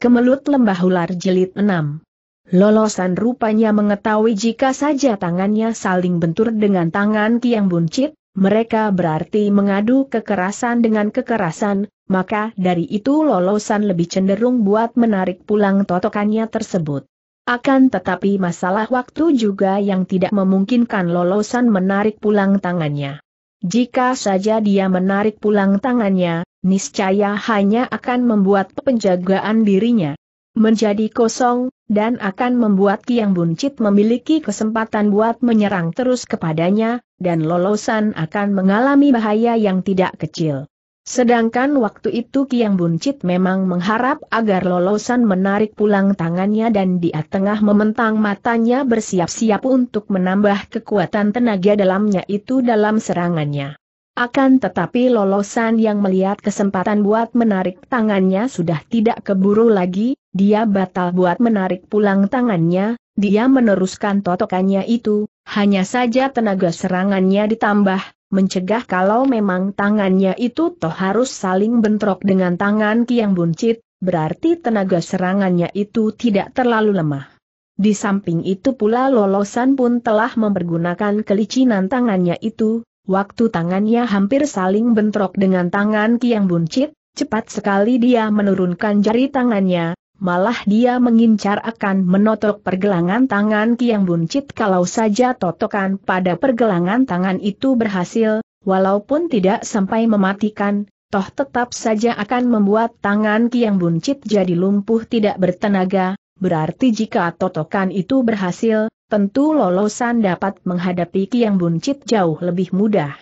Kemelut Lembah Ular jelit 6 Lolosan rupanya mengetahui jika saja tangannya saling bentur dengan tangan Kiang Buncit, mereka berarti mengadu kekerasan dengan kekerasan, maka dari itu lolosan lebih cenderung buat menarik pulang totokannya tersebut. Akan tetapi masalah waktu juga yang tidak memungkinkan lolosan menarik pulang tangannya. Jika saja dia menarik pulang tangannya, niscaya hanya akan membuat penjagaan dirinya menjadi kosong, dan akan membuat Kiang Buncit memiliki kesempatan buat menyerang terus kepadanya, dan lolosan akan mengalami bahaya yang tidak kecil. Sedangkan waktu itu Kiang Buncit memang mengharap agar lolosan menarik pulang tangannya dan dia tengah mementang matanya bersiap-siap untuk menambah kekuatan tenaga dalamnya itu dalam serangannya. Akan tetapi lolosan yang melihat kesempatan buat menarik tangannya sudah tidak keburu lagi, dia batal buat menarik pulang tangannya, dia meneruskan totokannya itu, hanya saja tenaga serangannya ditambah, mencegah kalau memang tangannya itu toh harus saling bentrok dengan tangan Kiang Buncit, berarti tenaga serangannya itu tidak terlalu lemah. Di samping itu pula lolosan pun telah mempergunakan kelicinan tangannya itu, Waktu tangannya hampir saling bentrok dengan tangan Kiang Buncit, cepat sekali dia menurunkan jari tangannya, malah dia mengincar akan menotok pergelangan tangan Kiang Buncit kalau saja totokan pada pergelangan tangan itu berhasil, walaupun tidak sampai mematikan, toh tetap saja akan membuat tangan Kiang Buncit jadi lumpuh tidak bertenaga, berarti jika totokan itu berhasil, tentu lolosan dapat menghadapi Kiang Buncit jauh lebih mudah.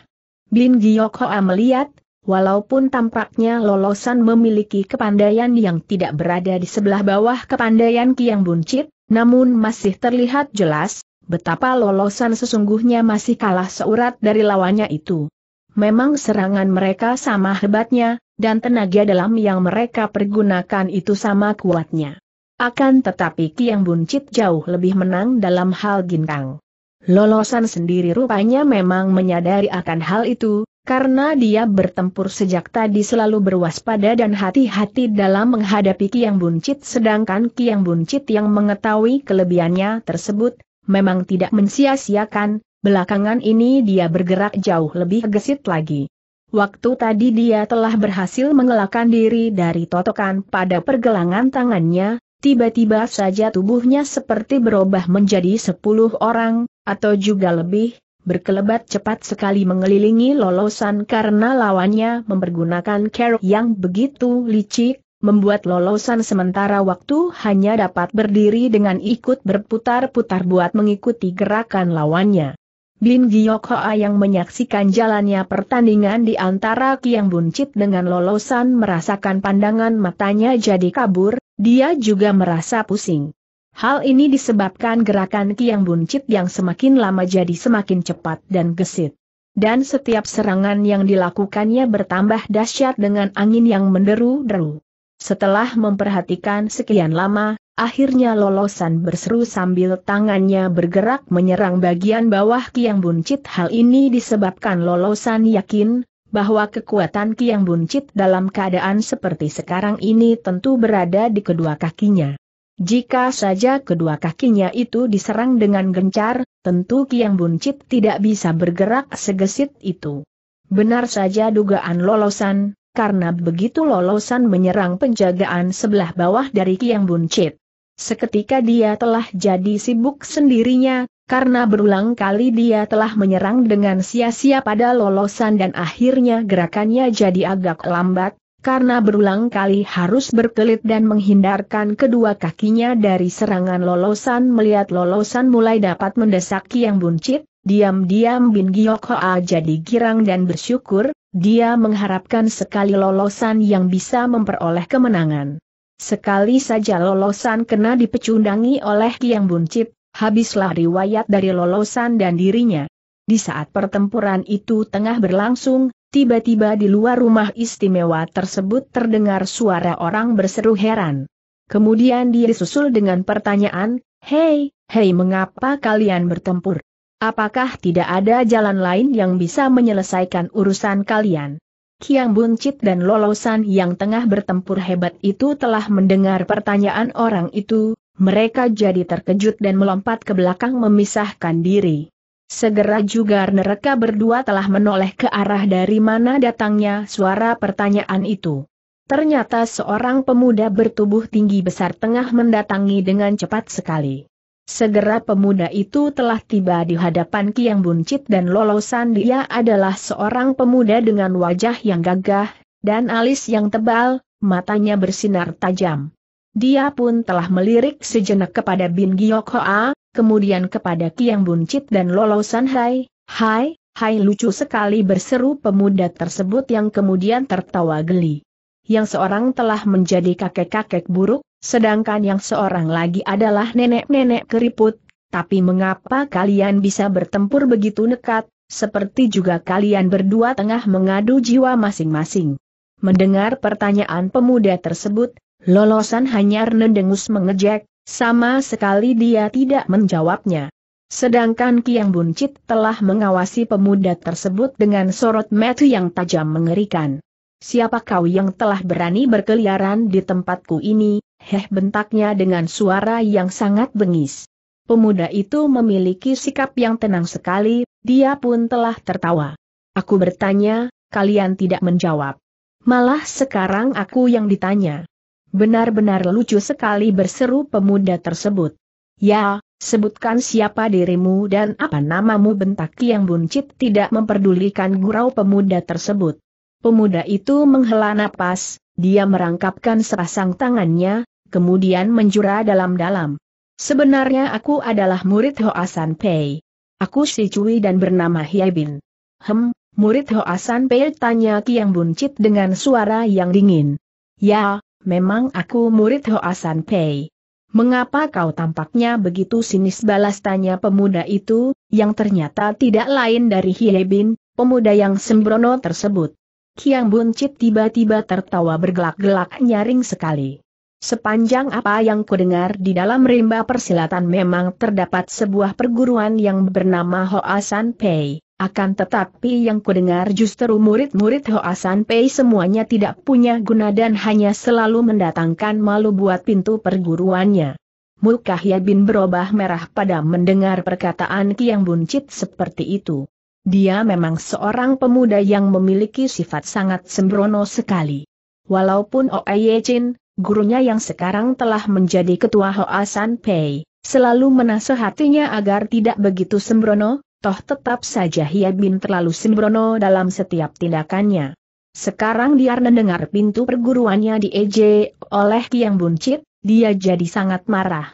Bin Giok Hoa melihat, walaupun tampaknya lolosan memiliki kepandaian yang tidak berada di sebelah bawah kepandaian Kiang Buncit, namun masih terlihat jelas, betapa lolosan sesungguhnya masih kalah seurat dari lawannya itu. Memang serangan mereka sama hebatnya, dan tenaga dalam yang mereka pergunakan itu sama kuatnya. Akan tetapi Kiang Buncit jauh lebih menang dalam hal ginkang. Lolosan sendiri rupanya memang menyadari akan hal itu, karena dia bertempur sejak tadi selalu berwaspada dan hati-hati dalam menghadapi Kiang Buncit sedangkan Kiang Buncit yang mengetahui kelebihannya tersebut, memang tidak mensia-siakan, belakangan ini dia bergerak jauh lebih gesit lagi. Waktu tadi dia telah berhasil mengelakkan diri dari totokan pada pergelangan tangannya, Tiba-tiba saja tubuhnya seperti berubah menjadi sepuluh orang, atau juga lebih, berkelebat cepat sekali mengelilingi lolosan karena lawannya mempergunakan kerok yang begitu licik, membuat lolosan sementara waktu hanya dapat berdiri dengan ikut berputar-putar buat mengikuti gerakan lawannya. Bin Giyok Hoa yang menyaksikan jalannya pertandingan di antara Kiang Buncit dengan lolosan merasakan pandangan matanya jadi kabur, dia juga merasa pusing. Hal ini disebabkan gerakan Kiang Buncit yang semakin lama jadi semakin cepat dan gesit. Dan setiap serangan yang dilakukannya bertambah dahsyat dengan angin yang menderu-deru. Setelah memperhatikan sekian lama, akhirnya lolosan berseru sambil tangannya bergerak menyerang bagian bawah Kiang Buncit. Hal ini disebabkan lolosan yakin bahwa kekuatan Kiang Buncit dalam keadaan seperti sekarang ini tentu berada di kedua kakinya. Jika saja kedua kakinya itu diserang dengan gencar, tentu Kiang Buncit tidak bisa bergerak segesit itu. Benar saja dugaan lolosan, karena begitu lolosan menyerang penjagaan sebelah bawah dari Kiang Buncit. Seketika dia telah jadi sibuk sendirinya, karena berulang kali dia telah menyerang dengan sia-sia pada lolosan dan akhirnya gerakannya jadi agak lambat, karena berulang kali harus berkelit dan menghindarkan kedua kakinya dari serangan lolosan melihat lolosan mulai dapat mendesak yang buncit, diam-diam Bin Giyok Hoa jadi girang dan bersyukur, dia mengharapkan sekali lolosan yang bisa memperoleh kemenangan. Sekali saja lolosan kena dipecundangi oleh Kiang Buncit, habislah riwayat dari lolosan dan dirinya. Di saat pertempuran itu tengah berlangsung, tiba-tiba di luar rumah istimewa tersebut terdengar suara orang berseru heran. Kemudian dia disusul dengan pertanyaan, Hei, hei mengapa kalian bertempur? Apakah tidak ada jalan lain yang bisa menyelesaikan urusan kalian? Kiang Buncit dan Lolosan yang tengah bertempur hebat itu telah mendengar pertanyaan orang itu, mereka jadi terkejut dan melompat ke belakang memisahkan diri. Segera juga mereka berdua telah menoleh ke arah dari mana datangnya suara pertanyaan itu. Ternyata seorang pemuda bertubuh tinggi besar tengah mendatangi dengan cepat sekali. Segera pemuda itu telah tiba di hadapan Kiang Buncit dan lolosan dia adalah seorang pemuda dengan wajah yang gagah, dan alis yang tebal, matanya bersinar tajam. Dia pun telah melirik sejenak kepada Bin Giok Hoa, kemudian kepada Kiang Buncit dan Lolo San Hai, Hai, hai lucu sekali berseru pemuda tersebut yang kemudian tertawa geli. Yang seorang telah menjadi kakek-kakek buruk, sedangkan yang seorang lagi adalah nenek-nenek keriput. Tapi mengapa kalian bisa bertempur begitu nekat, seperti juga kalian berdua tengah mengadu jiwa masing-masing. Mendengar pertanyaan pemuda tersebut, Lolosan hanya Rendengus mengejek, sama sekali dia tidak menjawabnya. Sedangkan Kiang Buncit telah mengawasi pemuda tersebut dengan sorot mata yang tajam mengerikan. Siapa kau yang telah berani berkeliaran di tempatku ini, heh bentaknya dengan suara yang sangat bengis. Pemuda itu memiliki sikap yang tenang sekali, dia pun telah tertawa. Aku bertanya, kalian tidak menjawab. Malah sekarang aku yang ditanya. Benar-benar lucu sekali berseru pemuda tersebut. Ya, sebutkan siapa dirimu dan apa namamu bentak yang buncit tidak memperdulikan gurau pemuda tersebut. Pemuda itu menghela napas, dia merangkapkan sepasang tangannya, kemudian menjura dalam-dalam. Sebenarnya aku adalah murid Hoasan Pei. Aku si Cui dan bernama Hyabin. Hem, murid Hoasan Pei tanya Kiang Buncit dengan suara yang dingin. Ya, memang aku murid Hoasan Pei. Mengapa kau tampaknya begitu sinis balas tanya pemuda itu, yang ternyata tidak lain dari Hiebin, pemuda yang sembrono tersebut. Kiang Buncit tiba-tiba tertawa bergelak-gelak nyaring sekali. Sepanjang apa yang kudengar di dalam rimba persilatan memang terdapat sebuah perguruan yang bernama Hoasan Pei. Akan tetapi yang kudengar justru murid-murid Hoasan Pei semuanya tidak punya guna dan hanya selalu mendatangkan malu buat pintu perguruannya. Mulkahya bin berubah merah pada mendengar perkataan Kiang Buncit seperti itu. Dia memang seorang pemuda yang memiliki sifat sangat sembrono sekali. Walaupun Oeye Chin, gurunya yang sekarang telah menjadi ketua Hoasan Pei, selalu menasehatinya agar tidak begitu sembrono, toh tetap saja Bin terlalu sembrono dalam setiap tindakannya. Sekarang dia mendengar pintu perguruannya dieje oleh Kiang Buncit, dia jadi sangat marah.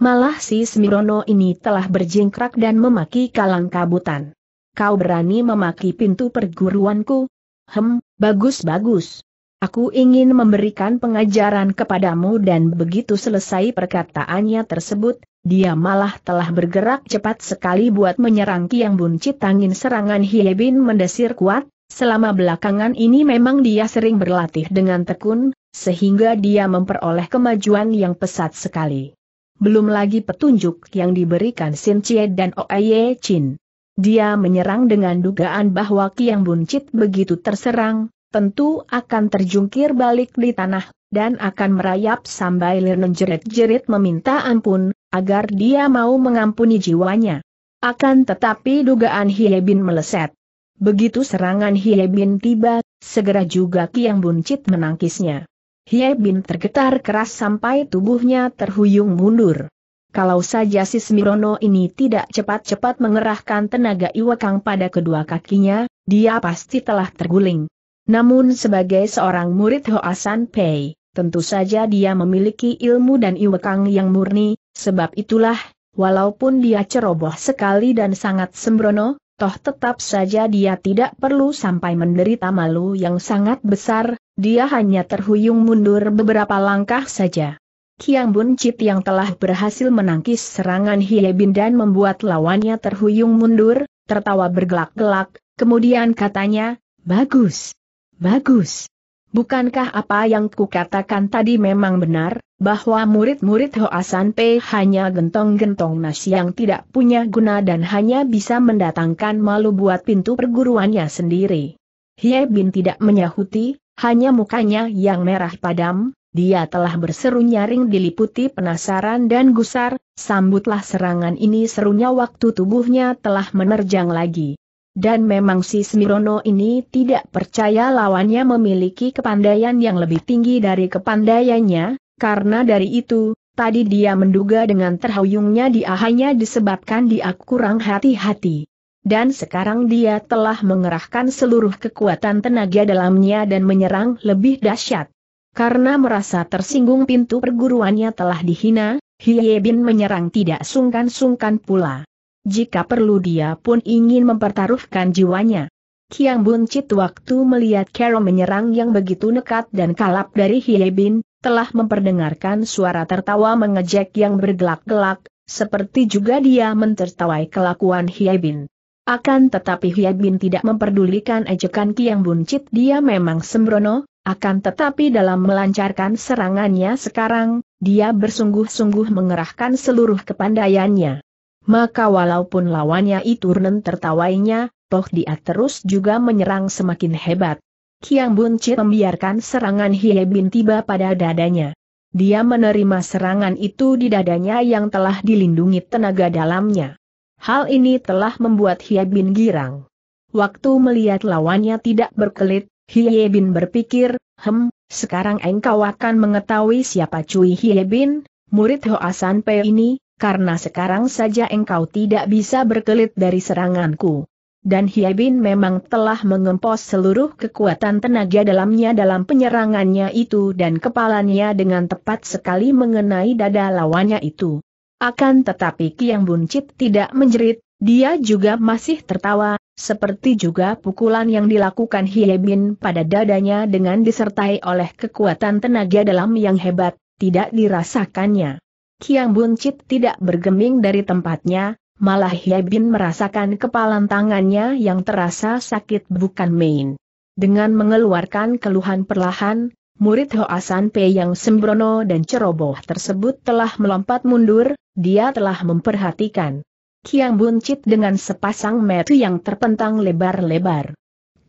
Malah si Sembrono ini telah berjingkrak dan memaki kalang kabutan. Kau berani memaki pintu perguruanku? Hem, bagus-bagus. Aku ingin memberikan pengajaran kepadamu dan begitu selesai perkataannya tersebut, dia malah telah bergerak cepat sekali buat menyerang Kiang Buncit. Tangin serangan Hiebin mendesir kuat, selama belakangan ini memang dia sering berlatih dengan tekun, sehingga dia memperoleh kemajuan yang pesat sekali. Belum lagi petunjuk yang diberikan Sin Chie dan Oye Chin. Dia menyerang dengan dugaan bahwa Kiang Buncit begitu terserang, tentu akan terjungkir balik di tanah, dan akan merayap sambil menjerit-jerit meminta ampun, agar dia mau mengampuni jiwanya. Akan tetapi dugaan Hiebin meleset. Begitu serangan Hiebin tiba, segera juga Kiang Buncit menangkisnya. Hiebin tergetar keras sampai tubuhnya terhuyung mundur. Kalau saja si Smirono ini tidak cepat-cepat mengerahkan tenaga Iwakang pada kedua kakinya, dia pasti telah terguling. Namun sebagai seorang murid Hoasan Pei, tentu saja dia memiliki ilmu dan iwekang yang murni, sebab itulah, walaupun dia ceroboh sekali dan sangat sembrono, toh tetap saja dia tidak perlu sampai menderita malu yang sangat besar, dia hanya terhuyung mundur beberapa langkah saja. Kiang Bun Chit yang telah berhasil menangkis serangan Hie Bin dan membuat lawannya terhuyung mundur, tertawa bergelak-gelak, kemudian katanya, Bagus, Bagus. Bukankah apa yang kukatakan tadi memang benar, bahwa murid-murid Hoasan P hanya gentong-gentong nasi yang tidak punya guna dan hanya bisa mendatangkan malu buat pintu perguruannya sendiri? Hye Bin tidak menyahuti, hanya mukanya yang merah padam, dia telah berseru nyaring diliputi penasaran dan gusar, sambutlah serangan ini serunya waktu tubuhnya telah menerjang lagi. Dan memang si Smirono ini tidak percaya lawannya memiliki kepandaian yang lebih tinggi dari kepandaiannya, karena dari itu, tadi dia menduga dengan terhuyungnya dia hanya disebabkan dia kurang hati-hati. Dan sekarang dia telah mengerahkan seluruh kekuatan tenaga dalamnya dan menyerang lebih dahsyat. Karena merasa tersinggung pintu perguruannya telah dihina, Hie menyerang tidak sungkan-sungkan pula. Jika perlu dia pun ingin mempertaruhkan jiwanya. Kiang Buncit waktu melihat Carol menyerang yang begitu nekat dan kalap dari Hiebin, telah memperdengarkan suara tertawa mengejek yang bergelak-gelak, seperti juga dia mentertawai kelakuan Hiebin. Akan tetapi Hiebin tidak memperdulikan ejekan Kiang Buncit dia memang sembrono, akan tetapi dalam melancarkan serangannya sekarang, dia bersungguh-sungguh mengerahkan seluruh kepandaiannya. Maka walaupun lawannya itu Nen tertawainya, toh dia terus juga menyerang semakin hebat. Kiang Bun Chit membiarkan serangan Hie Bin tiba pada dadanya. Dia menerima serangan itu di dadanya yang telah dilindungi tenaga dalamnya. Hal ini telah membuat Hie Bin girang. Waktu melihat lawannya tidak berkelit, Hie Bin berpikir, hem, sekarang engkau akan mengetahui siapa Cui Hie Bin, murid Hoasan Pei ini, karena sekarang saja engkau tidak bisa berkelit dari seranganku. Dan Hiabin memang telah mengempos seluruh kekuatan tenaga dalamnya dalam penyerangannya itu dan kepalanya dengan tepat sekali mengenai dada lawannya itu. Akan tetapi Kiang Buncit tidak menjerit, dia juga masih tertawa, seperti juga pukulan yang dilakukan Hiebin pada dadanya dengan disertai oleh kekuatan tenaga dalam yang hebat, tidak dirasakannya. Kiang Buncit tidak bergeming dari tempatnya, malah Bin merasakan kepalan tangannya yang terasa sakit bukan main. Dengan mengeluarkan keluhan perlahan, murid Hoasan Pe yang sembrono dan ceroboh tersebut telah melompat mundur, dia telah memperhatikan. Kiang Buncit dengan sepasang metu yang terpentang lebar-lebar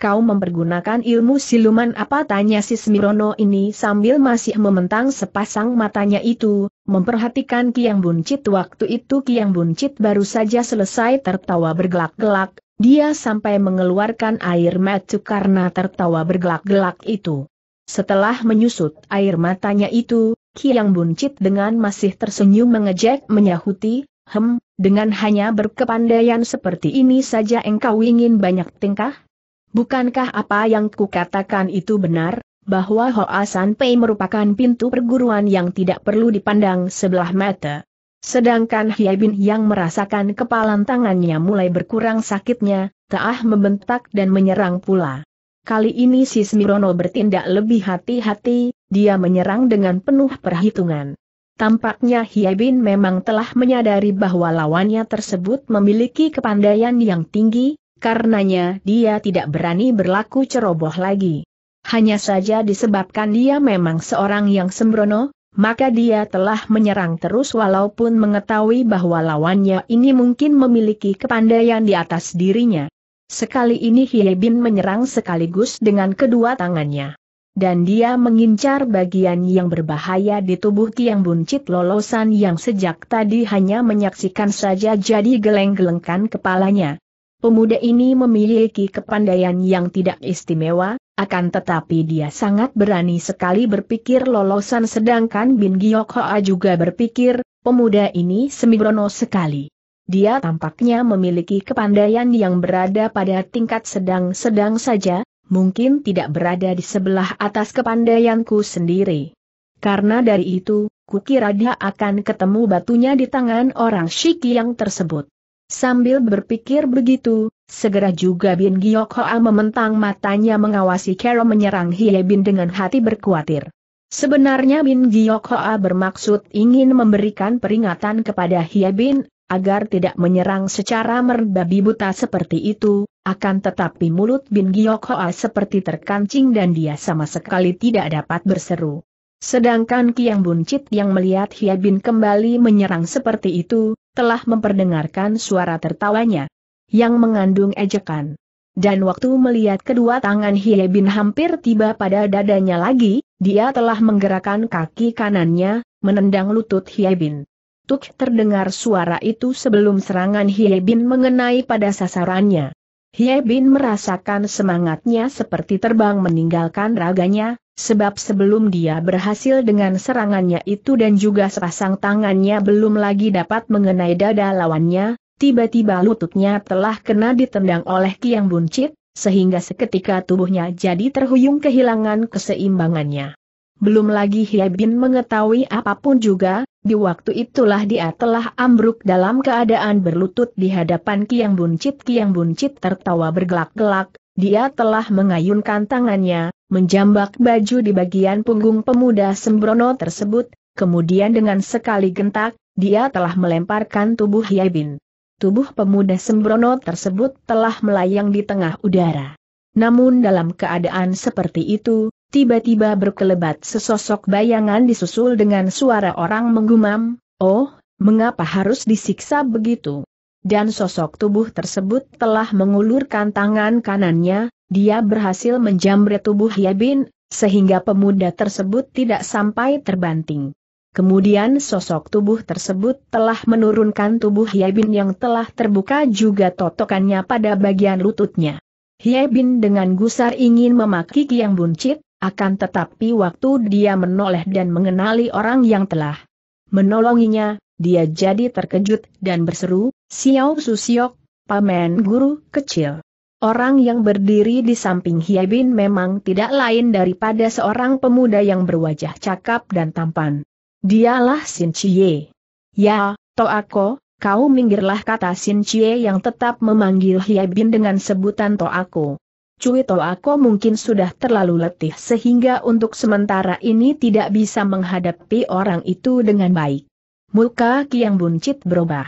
kau mempergunakan ilmu siluman apa tanya si Smirono ini sambil masih mementang sepasang matanya itu, memperhatikan Kiang Buncit waktu itu Kiang Buncit baru saja selesai tertawa bergelak-gelak, dia sampai mengeluarkan air mata karena tertawa bergelak-gelak itu. Setelah menyusut air matanya itu, Kiang Buncit dengan masih tersenyum mengejek menyahuti, hem, dengan hanya berkepandaian seperti ini saja engkau ingin banyak tingkah? Bukankah apa yang kukatakan itu benar, bahwa Hoa San Pei merupakan pintu perguruan yang tidak perlu dipandang sebelah mata? Sedangkan Hiai Bin yang merasakan kepalan tangannya mulai berkurang sakitnya, Taah membentak dan menyerang pula. Kali ini si Smirono bertindak lebih hati-hati, dia menyerang dengan penuh perhitungan. Tampaknya Hiai Bin memang telah menyadari bahwa lawannya tersebut memiliki kepandaian yang tinggi, karenanya dia tidak berani berlaku ceroboh lagi. Hanya saja disebabkan dia memang seorang yang sembrono, maka dia telah menyerang terus walaupun mengetahui bahwa lawannya ini mungkin memiliki kepandaian di atas dirinya. Sekali ini Hiebin menyerang sekaligus dengan kedua tangannya. Dan dia mengincar bagian yang berbahaya di tubuh Tiang Buncit lolosan yang sejak tadi hanya menyaksikan saja jadi geleng-gelengkan kepalanya. Pemuda ini memiliki kepandaian yang tidak istimewa, akan tetapi dia sangat berani sekali berpikir lolosan sedangkan Bin Giok Hoa juga berpikir, pemuda ini sembrono sekali. Dia tampaknya memiliki kepandaian yang berada pada tingkat sedang-sedang saja, mungkin tidak berada di sebelah atas kepandaianku sendiri. Karena dari itu, kukira dia akan ketemu batunya di tangan orang Shiki yang tersebut. Sambil berpikir begitu, segera juga Bin Giok Hoa mementang matanya mengawasi Kero menyerang Hie Bin dengan hati berkuatir. Sebenarnya Bin Giok Hoa bermaksud ingin memberikan peringatan kepada Hie Bin, agar tidak menyerang secara merbabi buta seperti itu, akan tetapi mulut Bin Giok Hoa seperti terkancing dan dia sama sekali tidak dapat berseru. Sedangkan Kiang Buncit yang melihat Hiabin kembali menyerang seperti itu, telah memperdengarkan suara tertawanya yang mengandung ejekan. Dan waktu melihat kedua tangan bin hampir tiba pada dadanya lagi, dia telah menggerakkan kaki kanannya, menendang lutut bin. Tuk terdengar suara itu sebelum serangan bin mengenai pada sasarannya. Hye Bin merasakan semangatnya seperti terbang meninggalkan raganya, sebab sebelum dia berhasil dengan serangannya itu dan juga sepasang tangannya belum lagi dapat mengenai dada lawannya, tiba-tiba lututnya telah kena ditendang oleh Kiang Buncit, sehingga seketika tubuhnya jadi terhuyung kehilangan keseimbangannya belum lagi Hye Bin mengetahui apapun juga, di waktu itulah dia telah ambruk dalam keadaan berlutut di hadapan Kiang Buncit. Kiang Buncit tertawa bergelak-gelak, dia telah mengayunkan tangannya, menjambak baju di bagian punggung pemuda sembrono tersebut, kemudian dengan sekali gentak, dia telah melemparkan tubuh Bin. Tubuh pemuda sembrono tersebut telah melayang di tengah udara. Namun dalam keadaan seperti itu, tiba-tiba berkelebat sesosok bayangan disusul dengan suara orang menggumam, oh, mengapa harus disiksa begitu? Dan sosok tubuh tersebut telah mengulurkan tangan kanannya, dia berhasil menjamret tubuh Yabin, sehingga pemuda tersebut tidak sampai terbanting. Kemudian sosok tubuh tersebut telah menurunkan tubuh Yabin yang telah terbuka juga totokannya pada bagian lututnya. Yabin dengan gusar ingin memaki Kiang Buncit, akan tetapi waktu dia menoleh dan mengenali orang yang telah menolonginya, dia jadi terkejut dan berseru, Xiao Susiok, pamen guru kecil. Orang yang berdiri di samping Hiabin memang tidak lain daripada seorang pemuda yang berwajah cakap dan tampan. Dialah Sin Chie. Ya, Toako, kau minggirlah kata Sin Chie yang tetap memanggil Hiabin dengan sebutan Toako. Cui Toako mungkin sudah terlalu letih sehingga untuk sementara ini tidak bisa menghadapi orang itu dengan baik. Muka Kiang Buncit berubah.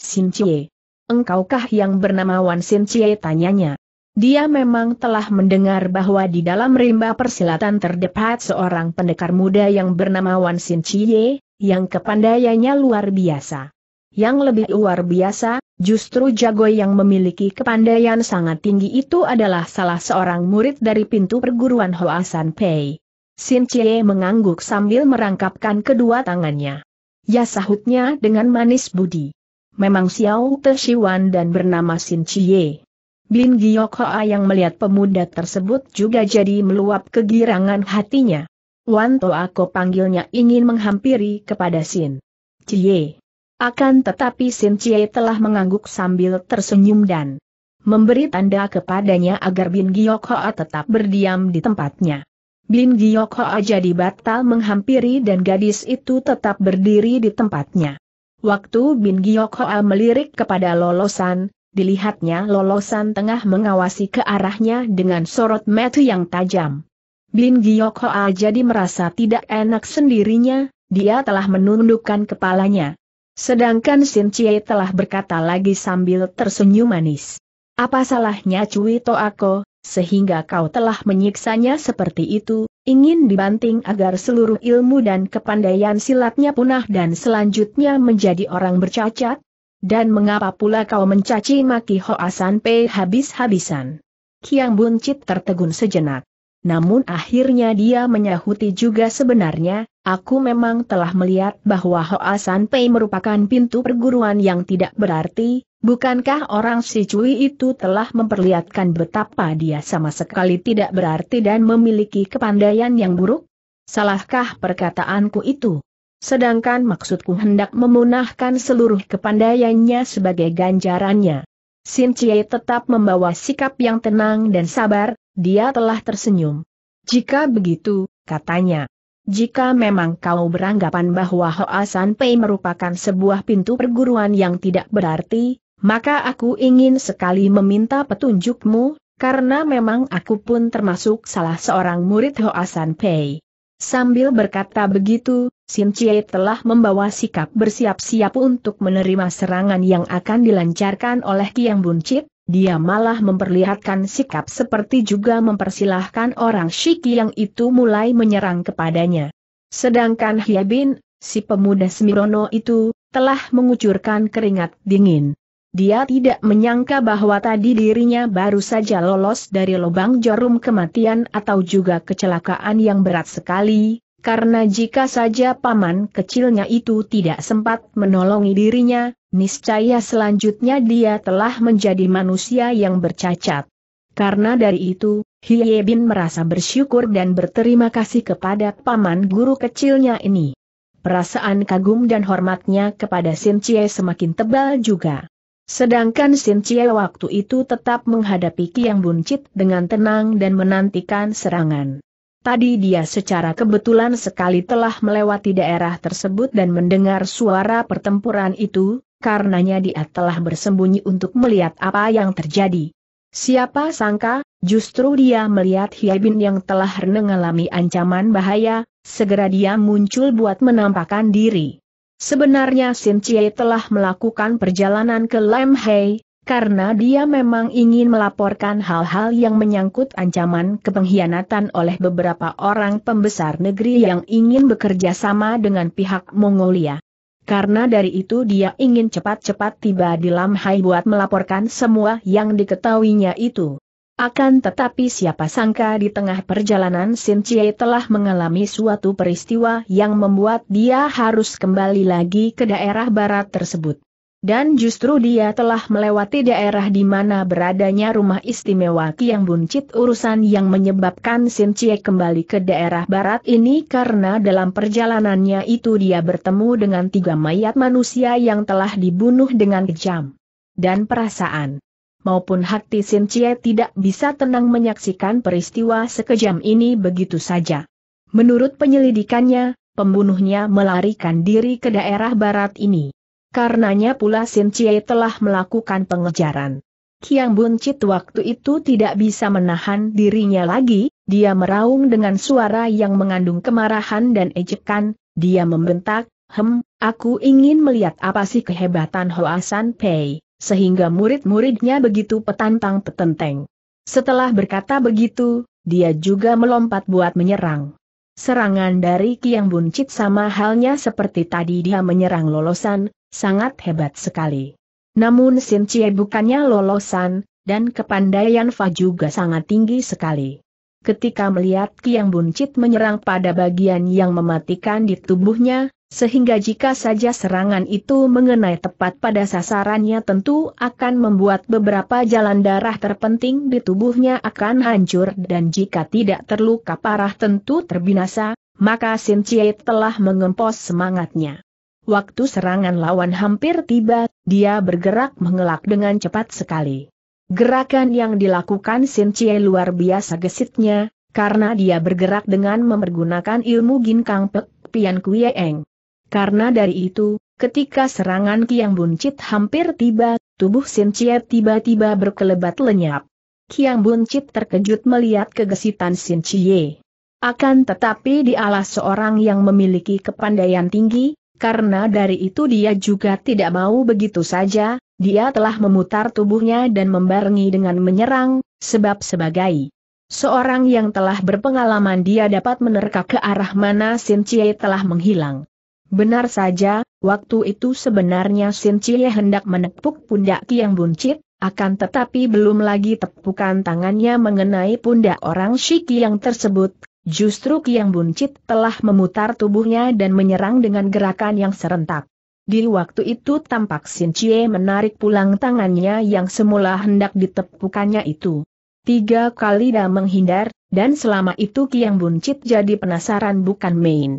Sin Chie. Engkaukah yang bernama Wan Sin Chie tanyanya. Dia memang telah mendengar bahwa di dalam rimba persilatan terdapat seorang pendekar muda yang bernama Wan Sin Chie, yang kepandaiannya luar biasa. Yang lebih luar biasa, justru jago yang memiliki kepandaian sangat tinggi itu adalah salah seorang murid dari pintu perguruan Hoasan Pei. Sin Cie mengangguk sambil merangkapkan kedua tangannya. Ya sahutnya dengan manis budi. Memang Xiao Te Shiwan dan bernama Sin Cie. Bin Giok Hoa yang melihat pemuda tersebut juga jadi meluap kegirangan hatinya. Wan Toa ko panggilnya ingin menghampiri kepada Sin. Cie. Akan tetapi Sin Chie telah mengangguk sambil tersenyum dan memberi tanda kepadanya agar Bin Giok Hoa tetap berdiam di tempatnya. Bin Giok Hoa jadi batal menghampiri dan gadis itu tetap berdiri di tempatnya. Waktu Bin Giok Hoa melirik kepada lolosan, dilihatnya lolosan tengah mengawasi ke arahnya dengan sorot mata yang tajam. Bin Giok Hoa jadi merasa tidak enak sendirinya, dia telah menundukkan kepalanya. Sedangkan Sin Chie telah berkata lagi sambil tersenyum manis. Apa salahnya Cui aku, sehingga kau telah menyiksanya seperti itu, ingin dibanting agar seluruh ilmu dan kepandaian silatnya punah dan selanjutnya menjadi orang bercacat? Dan mengapa pula kau mencaci maki Hoasan Pei habis-habisan? Kiang Buncit tertegun sejenak namun akhirnya dia menyahuti juga sebenarnya, aku memang telah melihat bahwa Hoa San Pei merupakan pintu perguruan yang tidak berarti, bukankah orang si Cui itu telah memperlihatkan betapa dia sama sekali tidak berarti dan memiliki kepandaian yang buruk? Salahkah perkataanku itu? Sedangkan maksudku hendak memunahkan seluruh kepandaiannya sebagai ganjarannya. Sin Chie tetap membawa sikap yang tenang dan sabar, dia telah tersenyum. Jika begitu, katanya, jika memang kau beranggapan bahwa Hoa San Pei merupakan sebuah pintu perguruan yang tidak berarti, maka aku ingin sekali meminta petunjukmu, karena memang aku pun termasuk salah seorang murid Hoa San Pei. Sambil berkata begitu, Sin Chie telah membawa sikap bersiap-siap untuk menerima serangan yang akan dilancarkan oleh Kiang Buncit, dia malah memperlihatkan sikap seperti juga mempersilahkan orang Shiki yang itu mulai menyerang kepadanya. Sedangkan Hyabin, si pemuda Semirono itu, telah mengucurkan keringat dingin. Dia tidak menyangka bahwa tadi dirinya baru saja lolos dari lubang jarum kematian atau juga kecelakaan yang berat sekali, karena jika saja paman kecilnya itu tidak sempat menolongi dirinya, niscaya selanjutnya dia telah menjadi manusia yang bercacat. Karena dari itu, Hiye Bin merasa bersyukur dan berterima kasih kepada paman guru kecilnya ini. Perasaan kagum dan hormatnya kepada Sin Chie semakin tebal juga. Sedangkan Sin Chie waktu itu tetap menghadapi Kiang Buncit dengan tenang dan menantikan serangan. Tadi dia secara kebetulan sekali telah melewati daerah tersebut dan mendengar suara pertempuran itu, karenanya dia telah bersembunyi untuk melihat apa yang terjadi. Siapa sangka, justru dia melihat Hiabin yang telah mengalami ancaman bahaya, segera dia muncul buat menampakkan diri. Sebenarnya Sin Chie telah melakukan perjalanan ke Lam Hei, karena dia memang ingin melaporkan hal-hal yang menyangkut ancaman kepengkhianatan oleh beberapa orang pembesar negeri yang ingin bekerja sama dengan pihak Mongolia. Karena dari itu dia ingin cepat-cepat tiba di Lamhai buat melaporkan semua yang diketahuinya itu. Akan tetapi siapa sangka di tengah perjalanan Sin Chie telah mengalami suatu peristiwa yang membuat dia harus kembali lagi ke daerah barat tersebut. Dan justru dia telah melewati daerah di mana beradanya rumah istimewa Kiang Buncit urusan yang menyebabkan Sin Cie kembali ke daerah barat ini karena dalam perjalanannya itu dia bertemu dengan tiga mayat manusia yang telah dibunuh dengan kejam. Dan perasaan maupun hati Sin Cie tidak bisa tenang menyaksikan peristiwa sekejam ini begitu saja. Menurut penyelidikannya, pembunuhnya melarikan diri ke daerah barat ini. Karenanya pula Sin Chie telah melakukan pengejaran. Kiang Buncit waktu itu tidak bisa menahan dirinya lagi, dia meraung dengan suara yang mengandung kemarahan dan ejekan, dia membentak, Hem, aku ingin melihat apa sih kehebatan Hoasan Pei, sehingga murid-muridnya begitu petantang petenteng. Setelah berkata begitu, dia juga melompat buat menyerang. Serangan dari Kiang Buncit sama halnya seperti tadi dia menyerang lolosan, sangat hebat sekali. Namun Sin Cie bukannya lolosan, dan kepandaian Fa juga sangat tinggi sekali. Ketika melihat Kiang Buncit menyerang pada bagian yang mematikan di tubuhnya, sehingga jika saja serangan itu mengenai tepat pada sasarannya tentu akan membuat beberapa jalan darah terpenting di tubuhnya akan hancur dan jika tidak terluka parah tentu terbinasa, maka Sin Chie telah mengempos semangatnya. Waktu serangan lawan hampir tiba, dia bergerak mengelak dengan cepat sekali. Gerakan yang dilakukan Sin Chie luar biasa gesitnya, karena dia bergerak dengan mempergunakan ilmu Gin Kang pek pian Eng. Karena dari itu, ketika serangan Kiang Buncit hampir tiba, tubuh Sin Chie tiba-tiba berkelebat lenyap. Kiang Buncit terkejut melihat kegesitan Sin Chie. Akan tetapi dialah seorang yang memiliki kepandaian tinggi, karena dari itu dia juga tidak mau begitu saja, dia telah memutar tubuhnya dan membarengi dengan menyerang, sebab sebagai seorang yang telah berpengalaman dia dapat menerka ke arah mana Sin Chie telah menghilang. Benar saja, waktu itu sebenarnya Sin Chie hendak menepuk pundak yang buncit, akan tetapi belum lagi tepukan tangannya mengenai pundak orang Shiki yang tersebut, Justru Kiang Buncit telah memutar tubuhnya dan menyerang dengan gerakan yang serentak. Di waktu itu tampak Sin Chie menarik pulang tangannya yang semula hendak ditepukannya itu. Tiga kali dah menghindar, dan selama itu Kiang Buncit jadi penasaran bukan main.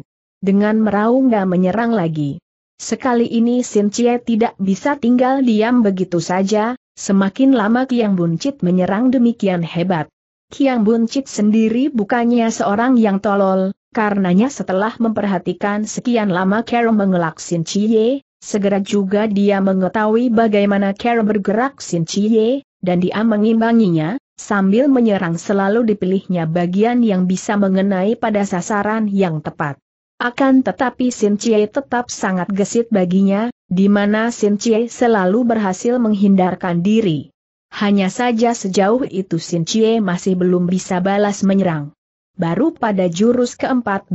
Dengan meraung dah menyerang lagi. Sekali ini Sin Chie tidak bisa tinggal diam begitu saja, semakin lama Kiang Buncit menyerang demikian hebat. Kiang Buncit sendiri bukannya seorang yang tolol, karenanya setelah memperhatikan sekian lama Carol mengelak Sin Chie, segera juga dia mengetahui bagaimana Carol bergerak Sin Chie, dan dia mengimbanginya, sambil menyerang selalu dipilihnya bagian yang bisa mengenai pada sasaran yang tepat. Akan tetapi Sin Chie tetap sangat gesit baginya, di mana Sin Chie selalu berhasil menghindarkan diri. Hanya saja sejauh itu Sin Chie masih belum bisa balas menyerang. Baru pada jurus ke-14,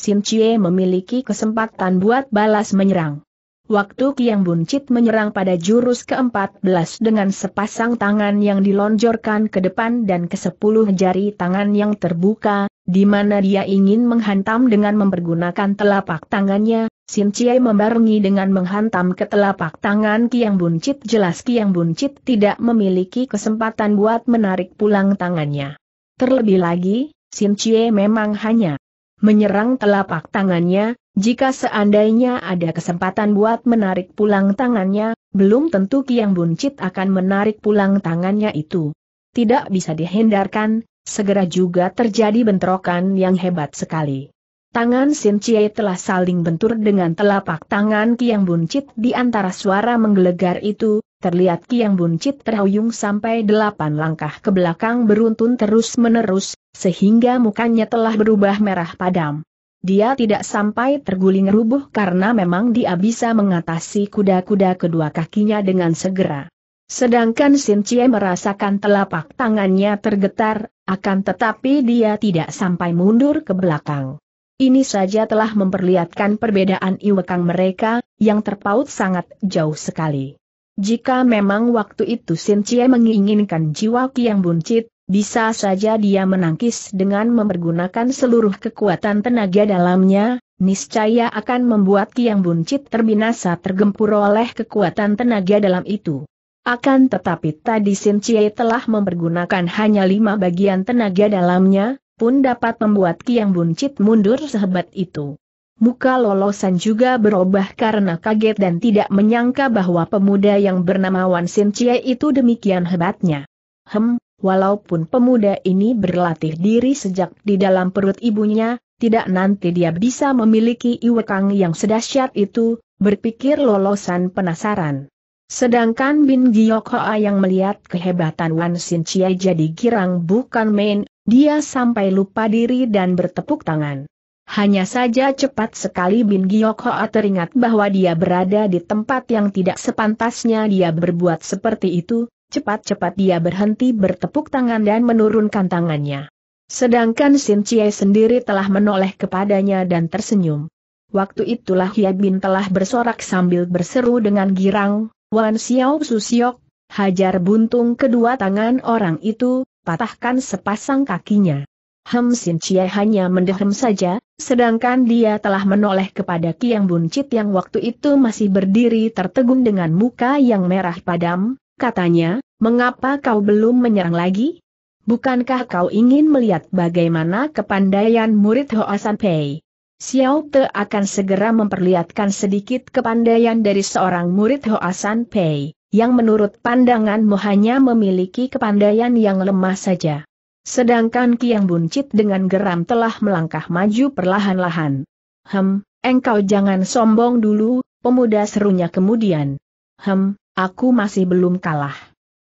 Sin Chie memiliki kesempatan buat balas menyerang. Waktu Kiang Buncit menyerang pada jurus ke-14 dengan sepasang tangan yang dilonjorkan ke depan dan ke sepuluh jari tangan yang terbuka, di mana dia ingin menghantam dengan mempergunakan telapak tangannya, Sim Chie membarengi dengan menghantam ke telapak tangan Kiang Buncit jelas Kiang Buncit tidak memiliki kesempatan buat menarik pulang tangannya. Terlebih lagi, Sim Chie memang hanya menyerang telapak tangannya, jika seandainya ada kesempatan buat menarik pulang tangannya, belum tentu Kiang Buncit akan menarik pulang tangannya itu. Tidak bisa dihindarkan, segera juga terjadi bentrokan yang hebat sekali. Tangan Sin Cie telah saling bentur dengan telapak tangan Kiang Buncit di antara suara menggelegar itu, terlihat Kiang Buncit terhuyung sampai delapan langkah ke belakang beruntun terus-menerus, sehingga mukanya telah berubah merah padam. Dia tidak sampai terguling rubuh karena memang dia bisa mengatasi kuda-kuda kedua kakinya dengan segera. Sedangkan Sin Cie merasakan telapak tangannya tergetar, akan tetapi dia tidak sampai mundur ke belakang. Ini saja telah memperlihatkan perbedaan iwekang mereka, yang terpaut sangat jauh sekali. Jika memang waktu itu Sin Cie menginginkan jiwa yang Buncit, bisa saja dia menangkis dengan mempergunakan seluruh kekuatan tenaga dalamnya, niscaya akan membuat Kiang Buncit terbinasa tergempur oleh kekuatan tenaga dalam itu. Akan tetapi tadi Sin Cie telah mempergunakan hanya lima bagian tenaga dalamnya, pun dapat membuat Kiang Buncit mundur sehebat itu. Muka lolosan juga berubah karena kaget dan tidak menyangka bahwa pemuda yang bernama Wan Sin Chie itu demikian hebatnya. Hem, walaupun pemuda ini berlatih diri sejak di dalam perut ibunya, tidak nanti dia bisa memiliki iwekang yang sedahsyat itu, berpikir lolosan penasaran. Sedangkan Bin Giyok Hoa yang melihat kehebatan Wan Sin Chie jadi girang bukan main, dia sampai lupa diri dan bertepuk tangan. Hanya saja cepat sekali Bin Giok Hoa teringat bahwa dia berada di tempat yang tidak sepantasnya dia berbuat seperti itu, cepat-cepat dia berhenti bertepuk tangan dan menurunkan tangannya. Sedangkan Sin Chie sendiri telah menoleh kepadanya dan tersenyum. Waktu itulah Hia Bin telah bersorak sambil berseru dengan girang, Wan Xiao Su Siok, hajar buntung kedua tangan orang itu, patahkan sepasang kakinya. Hem Sin Chie hanya mendehem saja, sedangkan dia telah menoleh kepada Kiang Buncit yang waktu itu masih berdiri tertegun dengan muka yang merah padam, katanya, mengapa kau belum menyerang lagi? Bukankah kau ingin melihat bagaimana kepandaian murid Hoa Pei? Xiao Te akan segera memperlihatkan sedikit kepandaian dari seorang murid Hoa Pei yang menurut pandanganmu hanya memiliki kepandaian yang lemah saja. Sedangkan Kiang Buncit dengan geram telah melangkah maju perlahan-lahan. Hem, engkau jangan sombong dulu, pemuda serunya kemudian. Hem, aku masih belum kalah.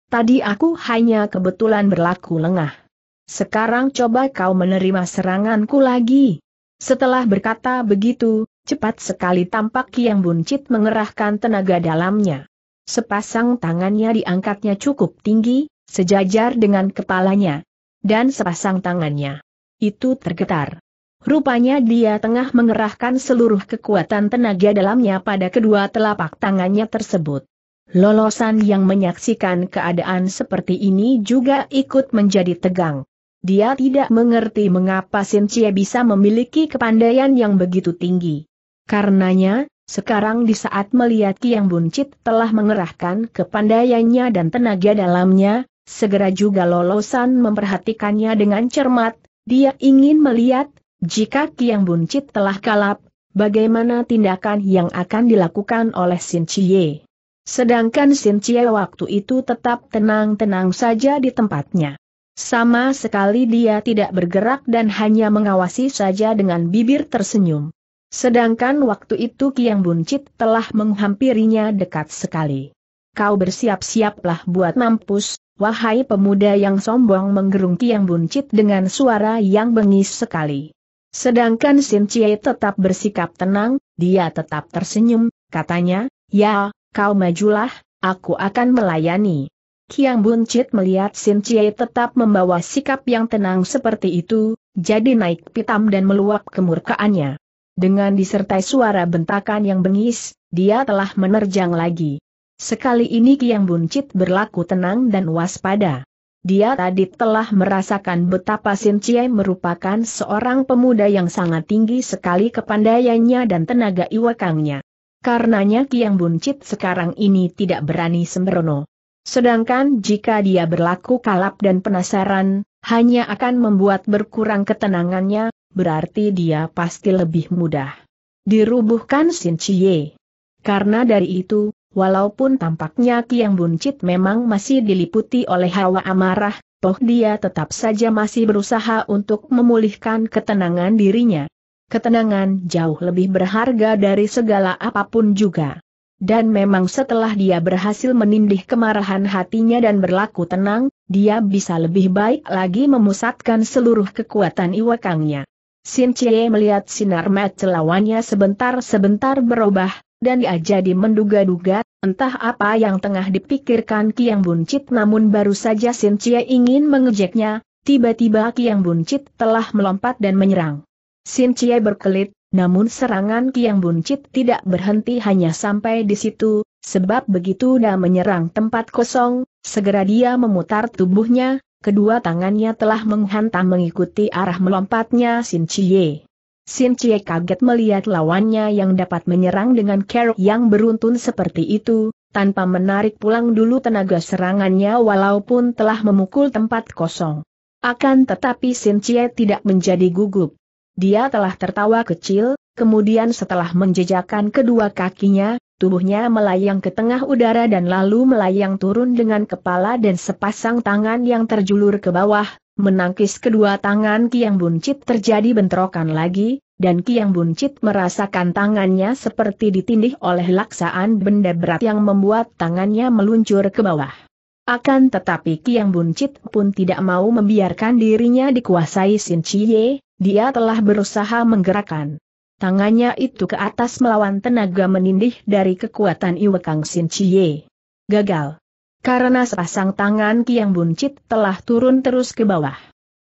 Tadi aku hanya kebetulan berlaku lengah. Sekarang coba kau menerima seranganku lagi. Setelah berkata begitu, cepat sekali tampak Kiang Buncit mengerahkan tenaga dalamnya sepasang tangannya diangkatnya cukup tinggi, sejajar dengan kepalanya. Dan sepasang tangannya. Itu tergetar. Rupanya dia tengah mengerahkan seluruh kekuatan tenaga dalamnya pada kedua telapak tangannya tersebut. Lolosan yang menyaksikan keadaan seperti ini juga ikut menjadi tegang. Dia tidak mengerti mengapa Cie bisa memiliki kepandaian yang begitu tinggi. Karenanya, sekarang di saat melihat Kiang Buncit telah mengerahkan kepandaiannya dan tenaga dalamnya, segera juga lolosan memperhatikannya dengan cermat, dia ingin melihat, jika Kiang Buncit telah kalap, bagaimana tindakan yang akan dilakukan oleh Sin Chie. Sedangkan Sin Chie waktu itu tetap tenang-tenang saja di tempatnya. Sama sekali dia tidak bergerak dan hanya mengawasi saja dengan bibir tersenyum. Sedangkan waktu itu Kiang Buncit telah menghampirinya dekat sekali. Kau bersiap-siaplah buat mampus, wahai pemuda yang sombong menggerung Kiang Buncit dengan suara yang bengis sekali. Sedangkan Sin Chie tetap bersikap tenang, dia tetap tersenyum, katanya, ya, kau majulah, aku akan melayani. Kiang Buncit melihat Sin Chie tetap membawa sikap yang tenang seperti itu, jadi naik pitam dan meluap kemurkaannya. Dengan disertai suara bentakan yang bengis, dia telah menerjang lagi. Sekali ini Kiang Buncit berlaku tenang dan waspada. Dia tadi telah merasakan betapa Sin Chie merupakan seorang pemuda yang sangat tinggi sekali kepandaiannya dan tenaga iwakangnya. Karenanya Kiang Buncit sekarang ini tidak berani sembrono. Sedangkan jika dia berlaku kalap dan penasaran, hanya akan membuat berkurang ketenangannya, berarti dia pasti lebih mudah dirubuhkan Sin Chie. Karena dari itu, walaupun tampaknya Tiang Buncit memang masih diliputi oleh hawa amarah, toh dia tetap saja masih berusaha untuk memulihkan ketenangan dirinya. Ketenangan jauh lebih berharga dari segala apapun juga. Dan memang setelah dia berhasil menindih kemarahan hatinya dan berlaku tenang, dia bisa lebih baik lagi memusatkan seluruh kekuatan iwakangnya. Sin Chie melihat sinar mata lawannya sebentar-sebentar berubah, dan ia jadi menduga-duga, entah apa yang tengah dipikirkan Kiang Buncit namun baru saja Sin Chie ingin mengejeknya, tiba-tiba Kiang Buncit telah melompat dan menyerang. Sin Chie berkelit, namun serangan Kiang Buncit tidak berhenti hanya sampai di situ, sebab begitu dia menyerang tempat kosong, segera dia memutar tubuhnya, kedua tangannya telah menghantam mengikuti arah melompatnya Sin Chie. Sin Chie kaget melihat lawannya yang dapat menyerang dengan kerok yang beruntun seperti itu, tanpa menarik pulang dulu tenaga serangannya walaupun telah memukul tempat kosong. Akan tetapi Sin Chie tidak menjadi gugup. Dia telah tertawa kecil, kemudian setelah menjejakan kedua kakinya, tubuhnya melayang ke tengah udara dan lalu melayang turun dengan kepala dan sepasang tangan yang terjulur ke bawah, menangkis kedua tangan Kiang Buncit terjadi bentrokan lagi, dan Kiang Buncit merasakan tangannya seperti ditindih oleh laksaan benda berat yang membuat tangannya meluncur ke bawah. Akan tetapi Kiang Buncit pun tidak mau membiarkan dirinya dikuasai Sin Chie, dia telah berusaha menggerakkan Tangannya itu ke atas melawan tenaga menindih dari kekuatan Iwekang Sin Chie. Gagal. Karena sepasang tangan Kiang Buncit telah turun terus ke bawah.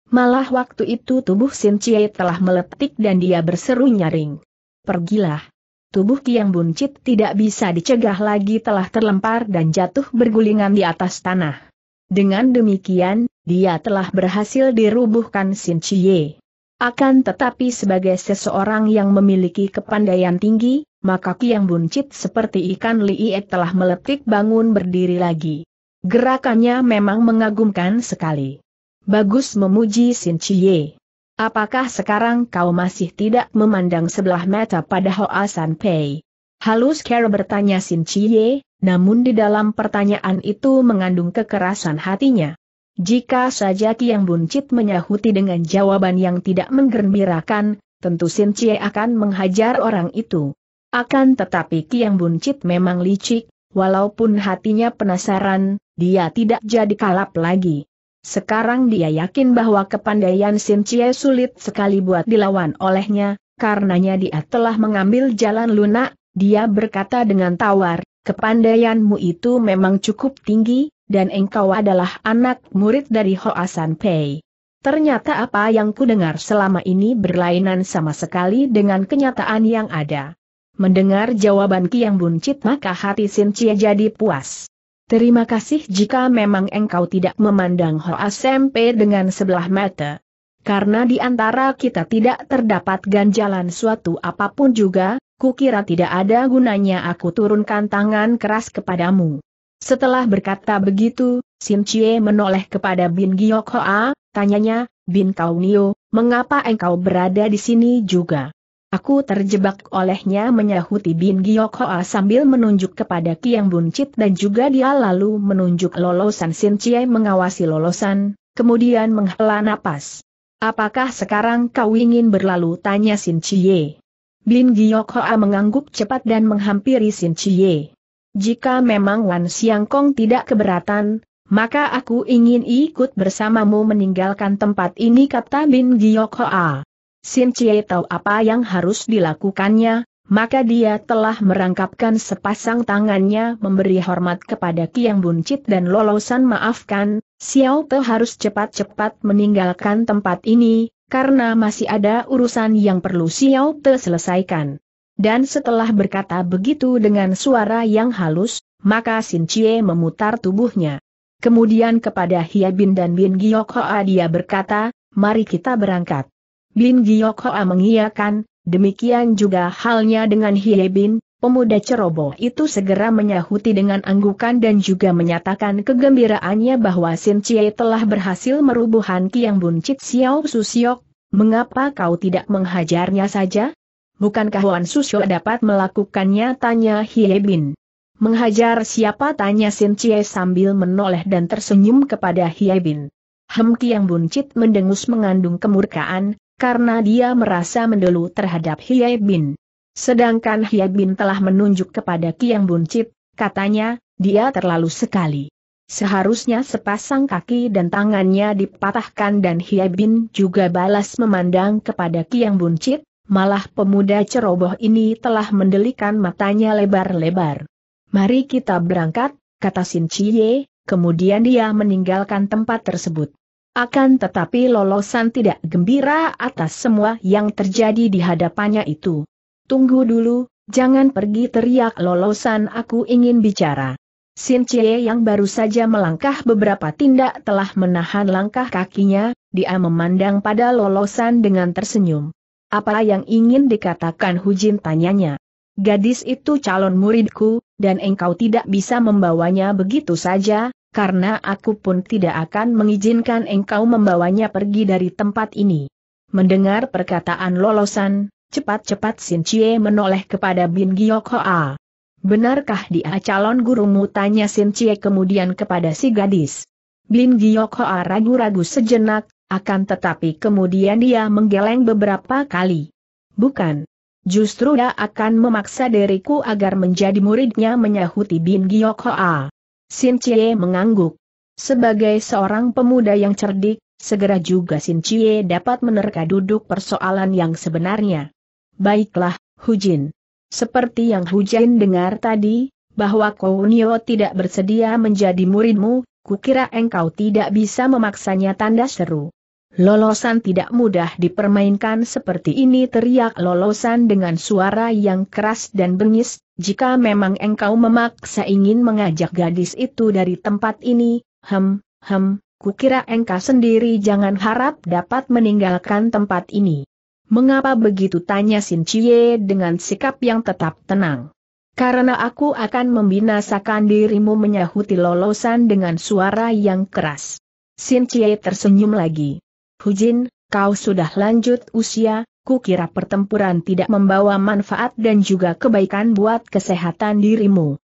Malah waktu itu tubuh Sin Chie telah meletik dan dia berseru nyaring. Pergilah. Tubuh Kiang Buncit tidak bisa dicegah lagi telah terlempar dan jatuh bergulingan di atas tanah. Dengan demikian, dia telah berhasil dirubuhkan Sin Chie. Akan tetapi sebagai seseorang yang memiliki kepandaian tinggi, maka Kiang Buncit seperti ikan liit telah meletik bangun berdiri lagi. Gerakannya memang mengagumkan sekali. Bagus memuji Sin Chie. Apakah sekarang kau masih tidak memandang sebelah mata pada Hoa San Pei? Halus Carol bertanya Sin Chie, namun di dalam pertanyaan itu mengandung kekerasan hatinya. Jika saja Kiang Buncit menyahuti dengan jawaban yang tidak menggembirakan, tentu Sin Cie akan menghajar orang itu. Akan tetapi Kiang Buncit memang licik, walaupun hatinya penasaran, dia tidak jadi kalap lagi. Sekarang dia yakin bahwa kepandaian Sin Cie sulit sekali buat dilawan olehnya, karenanya dia telah mengambil jalan lunak, dia berkata dengan tawar, kepandaianmu itu memang cukup tinggi, dan engkau adalah anak murid dari Hoasan Pei. Ternyata apa yang kudengar selama ini berlainan sama sekali dengan kenyataan yang ada. Mendengar jawaban ki yang Buncit maka hati Sin Cie jadi puas. Terima kasih jika memang engkau tidak memandang Hoasan Pei dengan sebelah mata. Karena di antara kita tidak terdapat ganjalan suatu apapun juga, kukira tidak ada gunanya aku turunkan tangan keras kepadamu. Setelah berkata begitu, Sim Chie menoleh kepada Bin Giok Hoa, tanyanya, Bin Kaunio, mengapa engkau berada di sini juga? Aku terjebak olehnya menyahuti Bin Giok Hoa sambil menunjuk kepada Kiang Buncit dan juga dia lalu menunjuk lolosan Sim Chie mengawasi lolosan, kemudian menghela napas. Apakah sekarang kau ingin berlalu? Tanya Sin Chie. Bin Giok Hoa mengangguk cepat dan menghampiri Sin Chie. Jika memang Wan Siangkong tidak keberatan, maka aku ingin ikut bersamamu meninggalkan tempat ini kata Bin Giyok Hoa. Sin Chie tahu apa yang harus dilakukannya, maka dia telah merangkapkan sepasang tangannya memberi hormat kepada Kiang Buncit dan lolosan maafkan, Xiao Te harus cepat-cepat meninggalkan tempat ini, karena masih ada urusan yang perlu Xiao Te selesaikan. Dan setelah berkata begitu dengan suara yang halus, maka Sin Chie memutar tubuhnya. Kemudian kepada Hia Bin dan Bin Giyok Hoa dia berkata, mari kita berangkat. Bin Giyok Hoa mengiyakan, demikian juga halnya dengan Hia Bin, pemuda ceroboh itu segera menyahuti dengan anggukan dan juga menyatakan kegembiraannya bahwa Sin Chie telah berhasil merubuhkan Kiang Bun Chit Xiao Susiok, mengapa kau tidak menghajarnya saja? bukankah Wan Susyo dapat melakukannya tanya Hie Bin. Menghajar siapa tanya Sin Chie sambil menoleh dan tersenyum kepada Hie Bin. Hem Kiang Buncit mendengus mengandung kemurkaan, karena dia merasa mendelu terhadap Hie Bin. Sedangkan Hie Bin telah menunjuk kepada Kiang Buncit, katanya, dia terlalu sekali. Seharusnya sepasang kaki dan tangannya dipatahkan dan Hie Bin juga balas memandang kepada Kiang Buncit, Malah pemuda ceroboh ini telah mendelikan matanya lebar-lebar. Mari kita berangkat, kata Sin Chie, kemudian dia meninggalkan tempat tersebut. Akan tetapi lolosan tidak gembira atas semua yang terjadi di hadapannya itu. Tunggu dulu, jangan pergi teriak lolosan aku ingin bicara. Sin Chie yang baru saja melangkah beberapa tindak telah menahan langkah kakinya, dia memandang pada lolosan dengan tersenyum. Apa yang ingin dikatakan Hujin tanyanya? Gadis itu calon muridku, dan engkau tidak bisa membawanya begitu saja, karena aku pun tidak akan mengizinkan engkau membawanya pergi dari tempat ini. Mendengar perkataan lolosan, cepat-cepat Sin Chie menoleh kepada Bin Giok Hoa. Benarkah dia calon gurumu tanya Sin Chie kemudian kepada si gadis. Bin Giok Hoa ragu-ragu sejenak, akan tetapi kemudian dia menggeleng beberapa kali. Bukan. Justru dia akan memaksa diriku agar menjadi muridnya menyahuti Bin Giyok Hoa. Sin Chie mengangguk. Sebagai seorang pemuda yang cerdik, segera juga Sin Chie dapat menerka duduk persoalan yang sebenarnya. Baiklah, Hu Jin. Seperti yang Hu Jin dengar tadi, bahwa Nio tidak bersedia menjadi muridmu, kukira engkau tidak bisa memaksanya tanda seru. Lolosan tidak mudah dipermainkan seperti ini teriak lolosan dengan suara yang keras dan bengis, jika memang engkau memaksa ingin mengajak gadis itu dari tempat ini, hem, hem, kukira engkau sendiri jangan harap dapat meninggalkan tempat ini. Mengapa begitu tanya Sin Chie dengan sikap yang tetap tenang? Karena aku akan membinasakan dirimu menyahuti lolosan dengan suara yang keras. Sin Chie tersenyum lagi. Hujin, kau sudah lanjut usia, Ku kira pertempuran tidak membawa manfaat dan juga kebaikan buat kesehatan dirimu.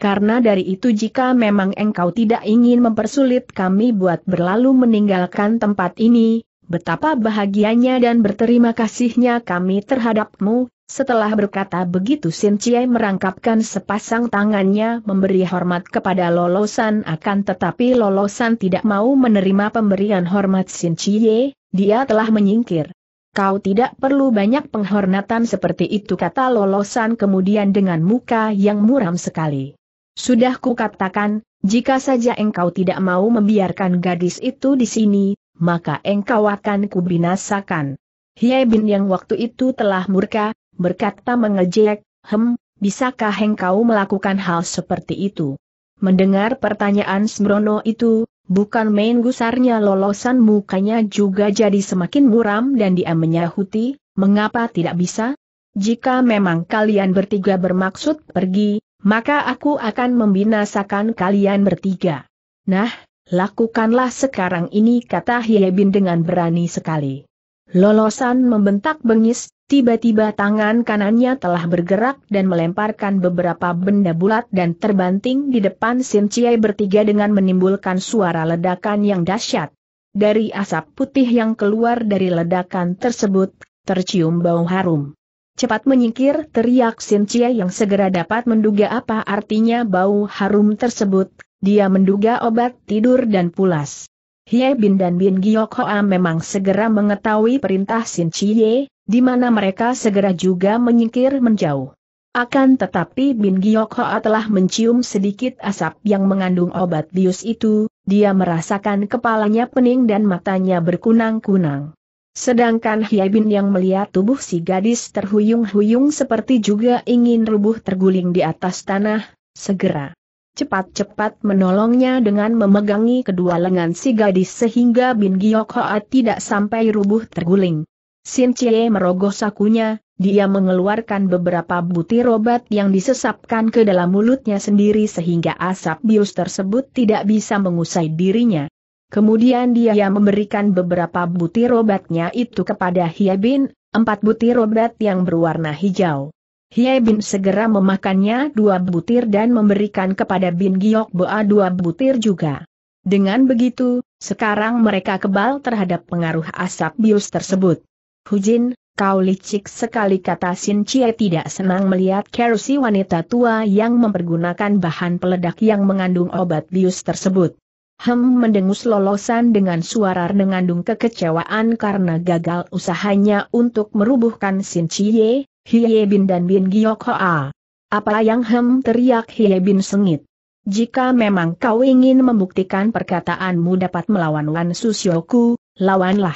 Karena dari itu jika memang engkau tidak ingin mempersulit kami buat berlalu meninggalkan tempat ini, betapa bahagianya dan berterima kasihnya kami terhadapmu, setelah berkata begitu Sin Chiai merangkapkan sepasang tangannya memberi hormat kepada Lolosan akan tetapi Lolosan tidak mau menerima pemberian hormat Sin Chiai, dia telah menyingkir. Kau tidak perlu banyak penghormatan seperti itu kata Lolosan kemudian dengan muka yang muram sekali. Sudah kukatakan, jika saja engkau tidak mau membiarkan gadis itu di sini, maka engkau akan kubinasakan. Hye Bin yang waktu itu telah murka, berkata mengejek, hem, bisakah engkau melakukan hal seperti itu? Mendengar pertanyaan Sembrono itu, bukan main gusarnya lolosan mukanya juga jadi semakin muram dan dia menyahuti, mengapa tidak bisa? Jika memang kalian bertiga bermaksud pergi, maka aku akan membinasakan kalian bertiga. Nah, lakukanlah sekarang ini kata Hyebin dengan berani sekali. Lolosan membentak bengis, tiba-tiba tangan kanannya telah bergerak dan melemparkan beberapa benda bulat dan terbanting di depan Sin Chiai bertiga dengan menimbulkan suara ledakan yang dahsyat. Dari asap putih yang keluar dari ledakan tersebut, tercium bau harum. Cepat menyingkir teriak Sin yang segera dapat menduga apa artinya bau harum tersebut, dia menduga obat tidur dan pulas. Hye Bin dan Bin Giyok Hoa memang segera mengetahui perintah Sin Chie, di mana mereka segera juga menyingkir menjauh. Akan tetapi Bin Giyok Hoa telah mencium sedikit asap yang mengandung obat bius itu, dia merasakan kepalanya pening dan matanya berkunang-kunang. Sedangkan Hye Bin yang melihat tubuh si gadis terhuyung-huyung seperti juga ingin rubuh terguling di atas tanah, segera cepat-cepat menolongnya dengan memegangi kedua lengan si gadis sehingga Bin Giok tidak sampai rubuh terguling. Sin Chie merogoh sakunya, dia mengeluarkan beberapa butir obat yang disesapkan ke dalam mulutnya sendiri sehingga asap bius tersebut tidak bisa mengusai dirinya. Kemudian dia memberikan beberapa butir obatnya itu kepada Hia Bin, empat butir obat yang berwarna hijau. Hie Bin segera memakannya dua butir dan memberikan kepada Bin Giok Boa dua butir juga. Dengan begitu, sekarang mereka kebal terhadap pengaruh asap bius tersebut. Hujin, kau licik sekali kata Sin Chie tidak senang melihat kerusi wanita tua yang mempergunakan bahan peledak yang mengandung obat bius tersebut. Hem mendengus lolosan dengan suara mengandung kekecewaan karena gagal usahanya untuk merubuhkan Sin Chie, Hye Bin dan Bin Giyoko Hoa. Apa yang hem teriak Hye Bin sengit. Jika memang kau ingin membuktikan perkataanmu dapat melawan Wan Susyoku, lawanlah.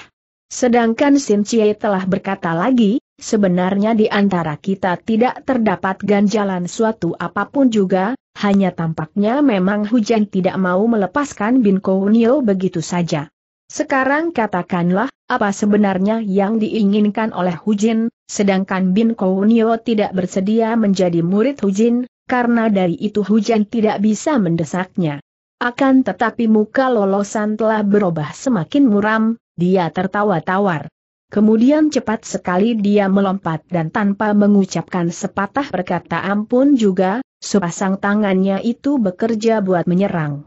Sedangkan Sin Chie telah berkata lagi, sebenarnya di antara kita tidak terdapat ganjalan suatu apapun juga, hanya tampaknya memang hujan tidak mau melepaskan Bin Kounio begitu saja. Sekarang katakanlah, apa sebenarnya yang diinginkan oleh Hujin, Sedangkan Bin Kounio tidak bersedia menjadi murid Hujin, karena dari itu Hujan tidak bisa mendesaknya. Akan tetapi muka lolosan telah berubah semakin muram, dia tertawa tawar. Kemudian cepat sekali dia melompat dan tanpa mengucapkan sepatah perkataan pun juga, sepasang tangannya itu bekerja buat menyerang.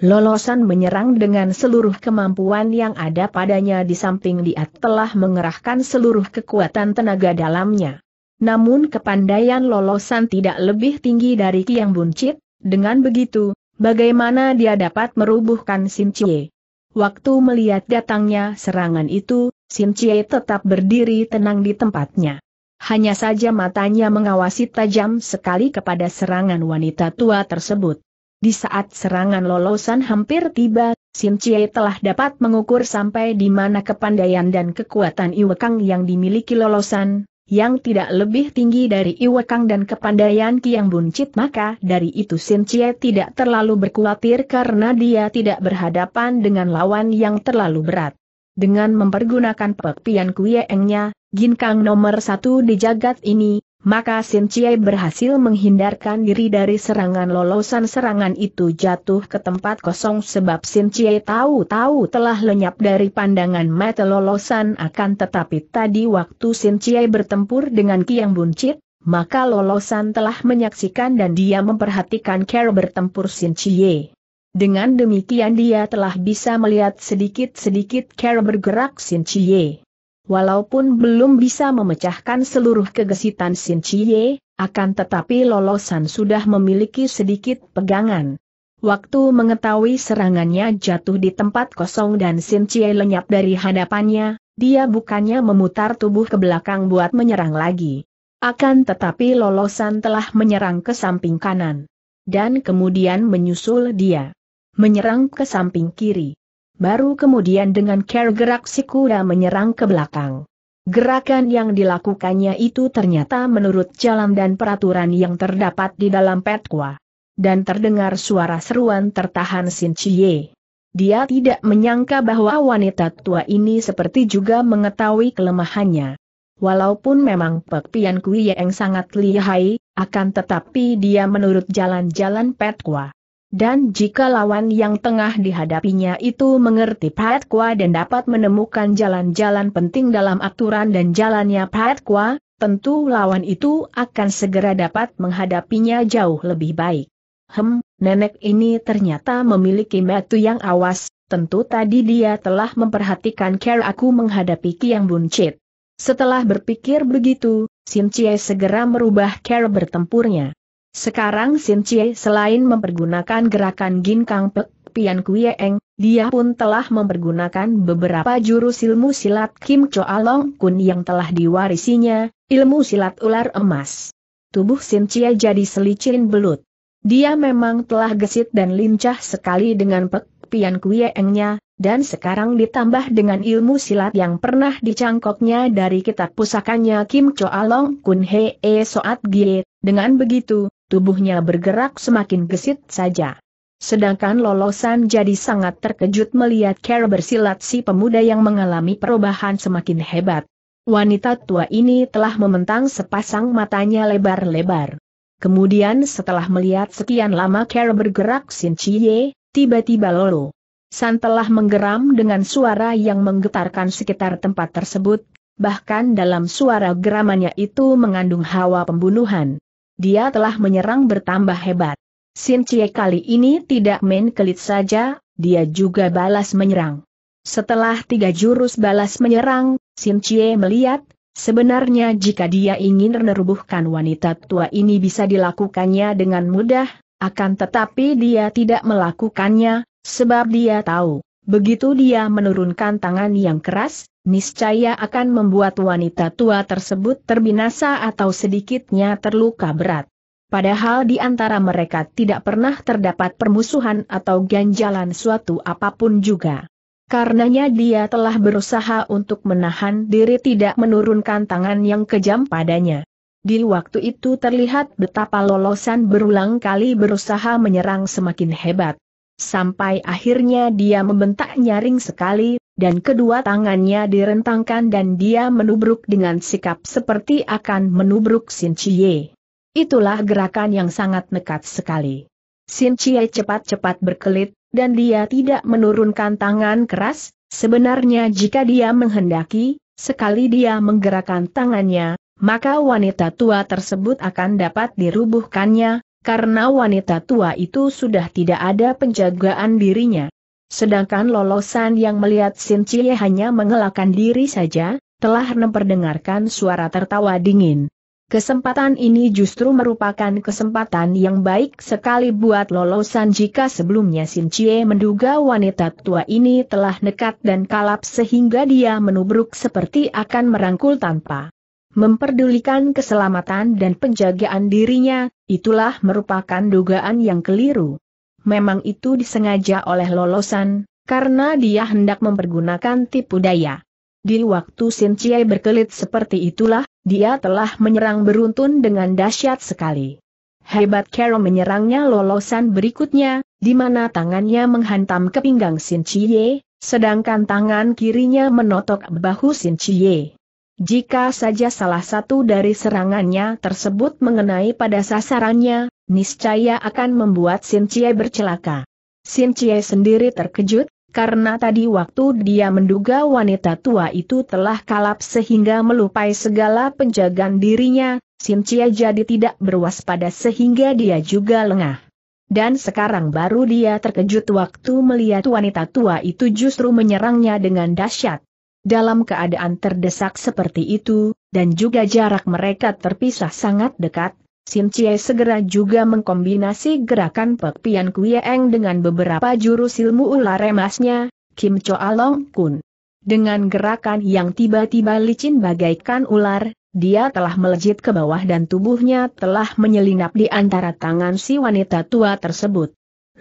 Lolosan menyerang dengan seluruh kemampuan yang ada padanya di samping dia telah mengerahkan seluruh kekuatan tenaga dalamnya. Namun kepandaian lolosan tidak lebih tinggi dari Kiang Buncit, dengan begitu, bagaimana dia dapat merubuhkan Sin Chie? Waktu melihat datangnya serangan itu, Sin Chie tetap berdiri tenang di tempatnya. Hanya saja matanya mengawasi tajam sekali kepada serangan wanita tua tersebut. Di saat serangan lolosan hampir tiba, Sin Chie telah dapat mengukur sampai di mana kepandaian dan kekuatan Iwekang yang dimiliki lolosan, yang tidak lebih tinggi dari Iwekang dan kepandaian Kiang Buncit maka dari itu Sin Chie tidak terlalu berkhawatir karena dia tidak berhadapan dengan lawan yang terlalu berat. Dengan mempergunakan pepian gin Ginkang nomor satu di jagat ini, maka Sin Chie berhasil menghindarkan diri dari serangan lolosan serangan itu jatuh ke tempat kosong sebab Sin Chie tahu-tahu telah lenyap dari pandangan mata lolosan akan tetapi tadi waktu Sin Chie bertempur dengan Kiang Buncit, maka lolosan telah menyaksikan dan dia memperhatikan cara bertempur Sin Chie. Dengan demikian dia telah bisa melihat sedikit-sedikit cara bergerak Sin Chie. Walaupun belum bisa memecahkan seluruh kegesitan Sin Chie, akan tetapi lolosan sudah memiliki sedikit pegangan. Waktu mengetahui serangannya jatuh di tempat kosong dan Sin Chie lenyap dari hadapannya, dia bukannya memutar tubuh ke belakang buat menyerang lagi. Akan tetapi lolosan telah menyerang ke samping kanan. Dan kemudian menyusul dia. Menyerang ke samping kiri baru kemudian dengan care gerak si kuda menyerang ke belakang. Gerakan yang dilakukannya itu ternyata menurut jalan dan peraturan yang terdapat di dalam petkwa. Dan terdengar suara seruan tertahan Sin Chie. Dia tidak menyangka bahwa wanita tua ini seperti juga mengetahui kelemahannya. Walaupun memang Pek Pian Kui yang sangat lihai, akan tetapi dia menurut jalan-jalan Petkwa. Dan jika lawan yang tengah dihadapinya itu mengerti Pat Kwa dan dapat menemukan jalan-jalan penting dalam aturan dan jalannya Pat Kwa, tentu lawan itu akan segera dapat menghadapinya jauh lebih baik. Hem, nenek ini ternyata memiliki metu yang awas, tentu tadi dia telah memperhatikan care aku menghadapi Kiang Buncit. Setelah berpikir begitu, Sim Chie segera merubah cara bertempurnya. Sekarang Sin Chie selain mempergunakan gerakan Gin Kang pek Pian Kuieng, dia pun telah mempergunakan beberapa jurus ilmu silat Kim Cho Along Kun yang telah diwarisinya, ilmu silat ular emas. Tubuh Sin Chie jadi selicin belut. Dia memang telah gesit dan lincah sekali dengan Pek Pian Engnya dan sekarang ditambah dengan ilmu silat yang pernah dicangkoknya dari kitab pusakanya Kim Choa Long Kun Hee Soat Gie, dengan begitu, tubuhnya bergerak semakin gesit saja. Sedangkan lolosan jadi sangat terkejut melihat cara bersilat si pemuda yang mengalami perubahan semakin hebat. Wanita tua ini telah mementang sepasang matanya lebar-lebar. Kemudian setelah melihat sekian lama cara bergerak Sin Chie, tiba-tiba Lolo San telah menggeram dengan suara yang menggetarkan sekitar tempat tersebut, bahkan dalam suara geramannya itu mengandung hawa pembunuhan. Dia telah menyerang bertambah hebat. Sin Cie kali ini tidak main kelit saja, dia juga balas menyerang. Setelah tiga jurus balas menyerang, Sin Cie melihat, sebenarnya jika dia ingin menerubuhkan wanita tua ini bisa dilakukannya dengan mudah, akan tetapi dia tidak melakukannya, Sebab dia tahu, begitu dia menurunkan tangan yang keras, niscaya akan membuat wanita tua tersebut terbinasa atau sedikitnya terluka berat. Padahal di antara mereka tidak pernah terdapat permusuhan atau ganjalan suatu apapun juga. Karenanya dia telah berusaha untuk menahan diri tidak menurunkan tangan yang kejam padanya. Di waktu itu terlihat betapa lolosan berulang kali berusaha menyerang semakin hebat sampai akhirnya dia membentak nyaring sekali, dan kedua tangannya direntangkan dan dia menubruk dengan sikap seperti akan menubruk Sin Chie. Itulah gerakan yang sangat nekat sekali. Sin Chie cepat-cepat berkelit, dan dia tidak menurunkan tangan keras, sebenarnya jika dia menghendaki, sekali dia menggerakkan tangannya, maka wanita tua tersebut akan dapat dirubuhkannya, karena wanita tua itu sudah tidak ada penjagaan dirinya. Sedangkan lolosan yang melihat Sin Cie hanya mengelakkan diri saja, telah memperdengarkan suara tertawa dingin. Kesempatan ini justru merupakan kesempatan yang baik sekali buat lolosan jika sebelumnya Sin Cie menduga wanita tua ini telah nekat dan kalap sehingga dia menubruk seperti akan merangkul tanpa memperdulikan keselamatan dan penjagaan dirinya, itulah merupakan dugaan yang keliru. Memang itu disengaja oleh lolosan, karena dia hendak mempergunakan tipu daya. Di waktu Sin Chie berkelit seperti itulah, dia telah menyerang beruntun dengan dahsyat sekali. Hebat Carol menyerangnya lolosan berikutnya, di mana tangannya menghantam ke pinggang Sin Chie, sedangkan tangan kirinya menotok bahu Sin Chie. Jika saja salah satu dari serangannya tersebut mengenai pada sasarannya, niscaya akan membuat Sin Chie bercelaka. Sin Chie sendiri terkejut, karena tadi waktu dia menduga wanita tua itu telah kalap sehingga melupai segala penjagaan dirinya, Sintia jadi tidak berwaspada sehingga dia juga lengah. Dan sekarang baru dia terkejut waktu melihat wanita tua itu justru menyerangnya dengan dahsyat. Dalam keadaan terdesak seperti itu, dan juga jarak mereka terpisah sangat dekat, Sim Chie segera juga mengkombinasi gerakan Pek Pian Eng dengan beberapa jurus ilmu ular emasnya, Kim Cho Along Kun. Dengan gerakan yang tiba-tiba licin bagaikan ular, dia telah melejit ke bawah dan tubuhnya telah menyelinap di antara tangan si wanita tua tersebut.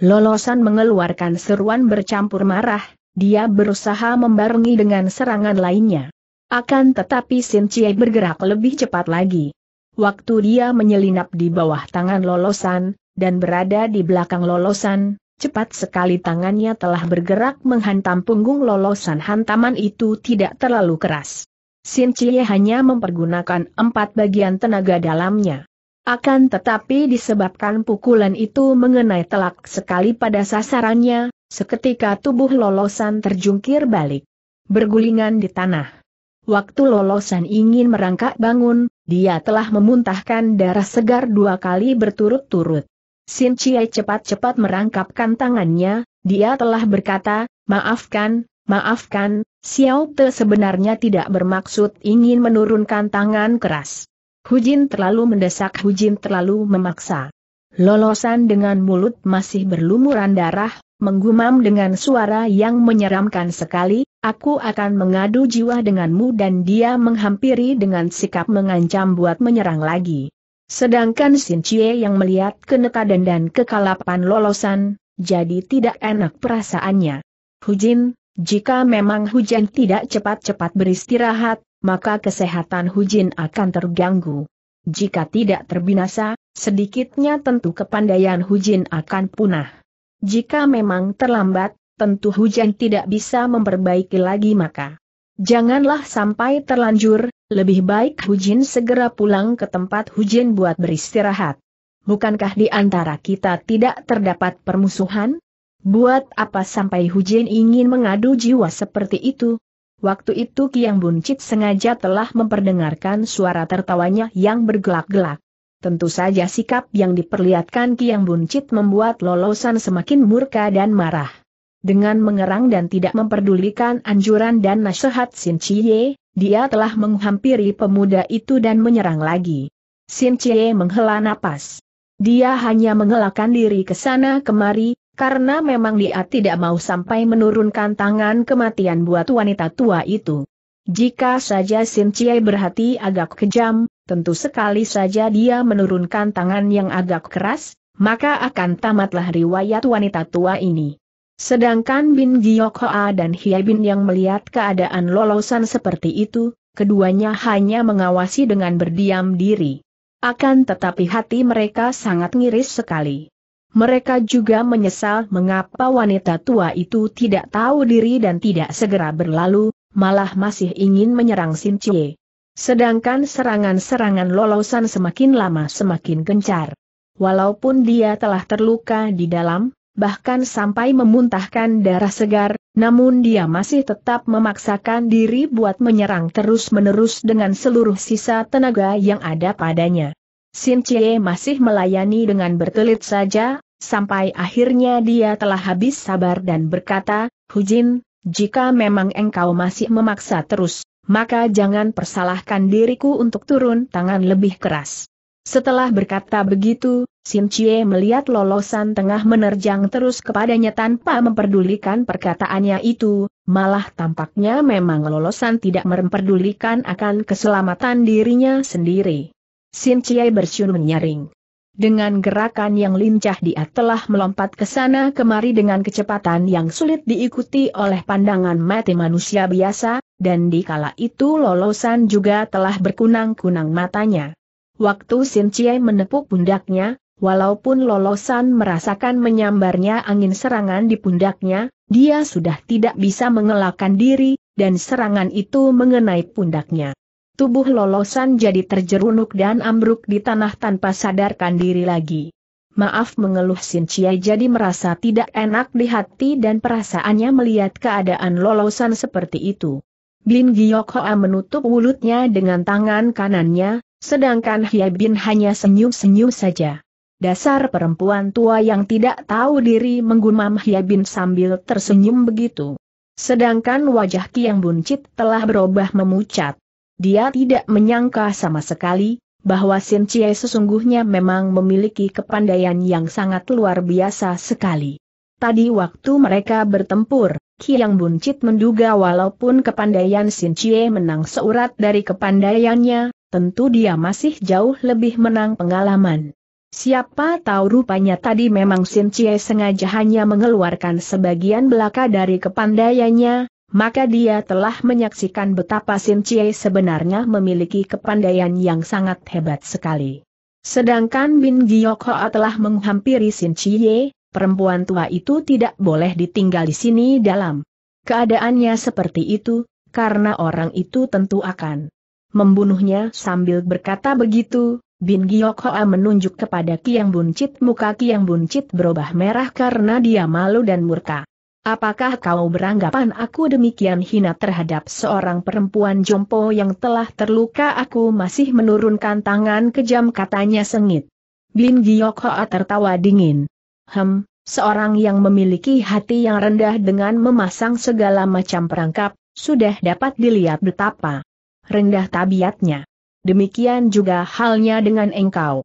Lolosan mengeluarkan seruan bercampur marah, dia berusaha membarengi dengan serangan lainnya. Akan tetapi Sin Chie bergerak lebih cepat lagi. Waktu dia menyelinap di bawah tangan lolosan, dan berada di belakang lolosan, cepat sekali tangannya telah bergerak menghantam punggung lolosan hantaman itu tidak terlalu keras. Sin Chie hanya mempergunakan empat bagian tenaga dalamnya. Akan tetapi disebabkan pukulan itu mengenai telak sekali pada sasarannya, Seketika tubuh lolosan terjungkir balik. Bergulingan di tanah. Waktu lolosan ingin merangkak bangun, dia telah memuntahkan darah segar dua kali berturut-turut. Sin Chie cepat-cepat merangkapkan tangannya, dia telah berkata, maafkan, maafkan, Xiao Te sebenarnya tidak bermaksud ingin menurunkan tangan keras. Hujin terlalu mendesak Hujin terlalu memaksa. Lolosan dengan mulut masih berlumuran darah, menggumam dengan suara yang menyeramkan sekali, aku akan mengadu jiwa denganmu dan dia menghampiri dengan sikap mengancam buat menyerang lagi. Sedangkan Sin Chie yang melihat kenekadan dan kekalapan lolosan, jadi tidak enak perasaannya. Hujin, jika memang hujan tidak cepat-cepat beristirahat, maka kesehatan Hujin akan terganggu. Jika tidak terbinasa, sedikitnya tentu kepandaian Hujin akan punah. Jika memang terlambat, tentu hujan tidak bisa memperbaiki lagi maka. Janganlah sampai terlanjur, lebih baik Hujin segera pulang ke tempat Hujin buat beristirahat. Bukankah di antara kita tidak terdapat permusuhan? Buat apa sampai Hujin ingin mengadu jiwa seperti itu? Waktu itu Kiang Buncit sengaja telah memperdengarkan suara tertawanya yang bergelak-gelak. Tentu saja sikap yang diperlihatkan Kiang Buncit membuat lolosan semakin murka dan marah. Dengan mengerang dan tidak memperdulikan anjuran dan nasihat Sin Chie, dia telah menghampiri pemuda itu dan menyerang lagi. Sin Chie menghela napas. Dia hanya mengelakkan diri ke sana kemari, karena memang dia tidak mau sampai menurunkan tangan kematian buat wanita tua itu. Jika saja Sin Chie berhati agak kejam, tentu sekali saja dia menurunkan tangan yang agak keras, maka akan tamatlah riwayat wanita tua ini. Sedangkan Bin Giok dan Hie Bin yang melihat keadaan lolosan seperti itu, keduanya hanya mengawasi dengan berdiam diri. Akan tetapi hati mereka sangat ngiris sekali. Mereka juga menyesal mengapa wanita tua itu tidak tahu diri dan tidak segera berlalu, malah masih ingin menyerang Sin Chie. Sedangkan serangan-serangan lolosan semakin lama semakin gencar. Walaupun dia telah terluka di dalam, bahkan sampai memuntahkan darah segar, namun dia masih tetap memaksakan diri buat menyerang terus-menerus dengan seluruh sisa tenaga yang ada padanya. Sin Chie masih melayani dengan berkelit saja, sampai akhirnya dia telah habis sabar dan berkata, Hujin, jika memang engkau masih memaksa terus, maka jangan persalahkan diriku untuk turun tangan lebih keras. Setelah berkata begitu, Sin Chie melihat lolosan tengah menerjang terus kepadanya tanpa memperdulikan perkataannya itu, malah tampaknya memang lolosan tidak memperdulikan akan keselamatan dirinya sendiri. Sin Chie bersyun menyaring. Dengan gerakan yang lincah dia telah melompat ke sana kemari dengan kecepatan yang sulit diikuti oleh pandangan mata manusia biasa, dan di kala itu lolosan juga telah berkunang-kunang matanya. Waktu Sin Chie menepuk pundaknya, walaupun lolosan merasakan menyambarnya angin serangan di pundaknya, dia sudah tidak bisa mengelakkan diri, dan serangan itu mengenai pundaknya tubuh lolosan jadi terjerunuk dan ambruk di tanah tanpa sadarkan diri lagi. Maaf mengeluh Sin Chia jadi merasa tidak enak di hati dan perasaannya melihat keadaan lolosan seperti itu. Bin Giok Hoa menutup mulutnya dengan tangan kanannya, sedangkan Hia Bin hanya senyum-senyum saja. Dasar perempuan tua yang tidak tahu diri menggumam Hia Bin sambil tersenyum begitu. Sedangkan wajah Kiang Buncit telah berubah memucat. Dia tidak menyangka sama sekali, bahwa Sin Chie sesungguhnya memang memiliki kepandaian yang sangat luar biasa sekali. Tadi waktu mereka bertempur, Kiang Buncit menduga walaupun kepandaian Sin Chie menang seurat dari kepandaiannya, tentu dia masih jauh lebih menang pengalaman. Siapa tahu rupanya tadi memang Sin Chie sengaja hanya mengeluarkan sebagian belaka dari kepandaiannya, maka dia telah menyaksikan betapa Sin Chie sebenarnya memiliki kepandaian yang sangat hebat sekali. Sedangkan Bin Giok Hoa telah menghampiri Sin Chie, perempuan tua itu tidak boleh ditinggal di sini dalam keadaannya seperti itu, karena orang itu tentu akan membunuhnya sambil berkata begitu. Bin Giok Hoa menunjuk kepada Kiang Buncit muka Kiang Buncit berubah merah karena dia malu dan murka. Apakah kau beranggapan aku demikian hina terhadap seorang perempuan jompo yang telah terluka aku masih menurunkan tangan kejam katanya sengit. Bin Giok tertawa dingin. Hem, seorang yang memiliki hati yang rendah dengan memasang segala macam perangkap, sudah dapat dilihat betapa rendah tabiatnya. Demikian juga halnya dengan engkau.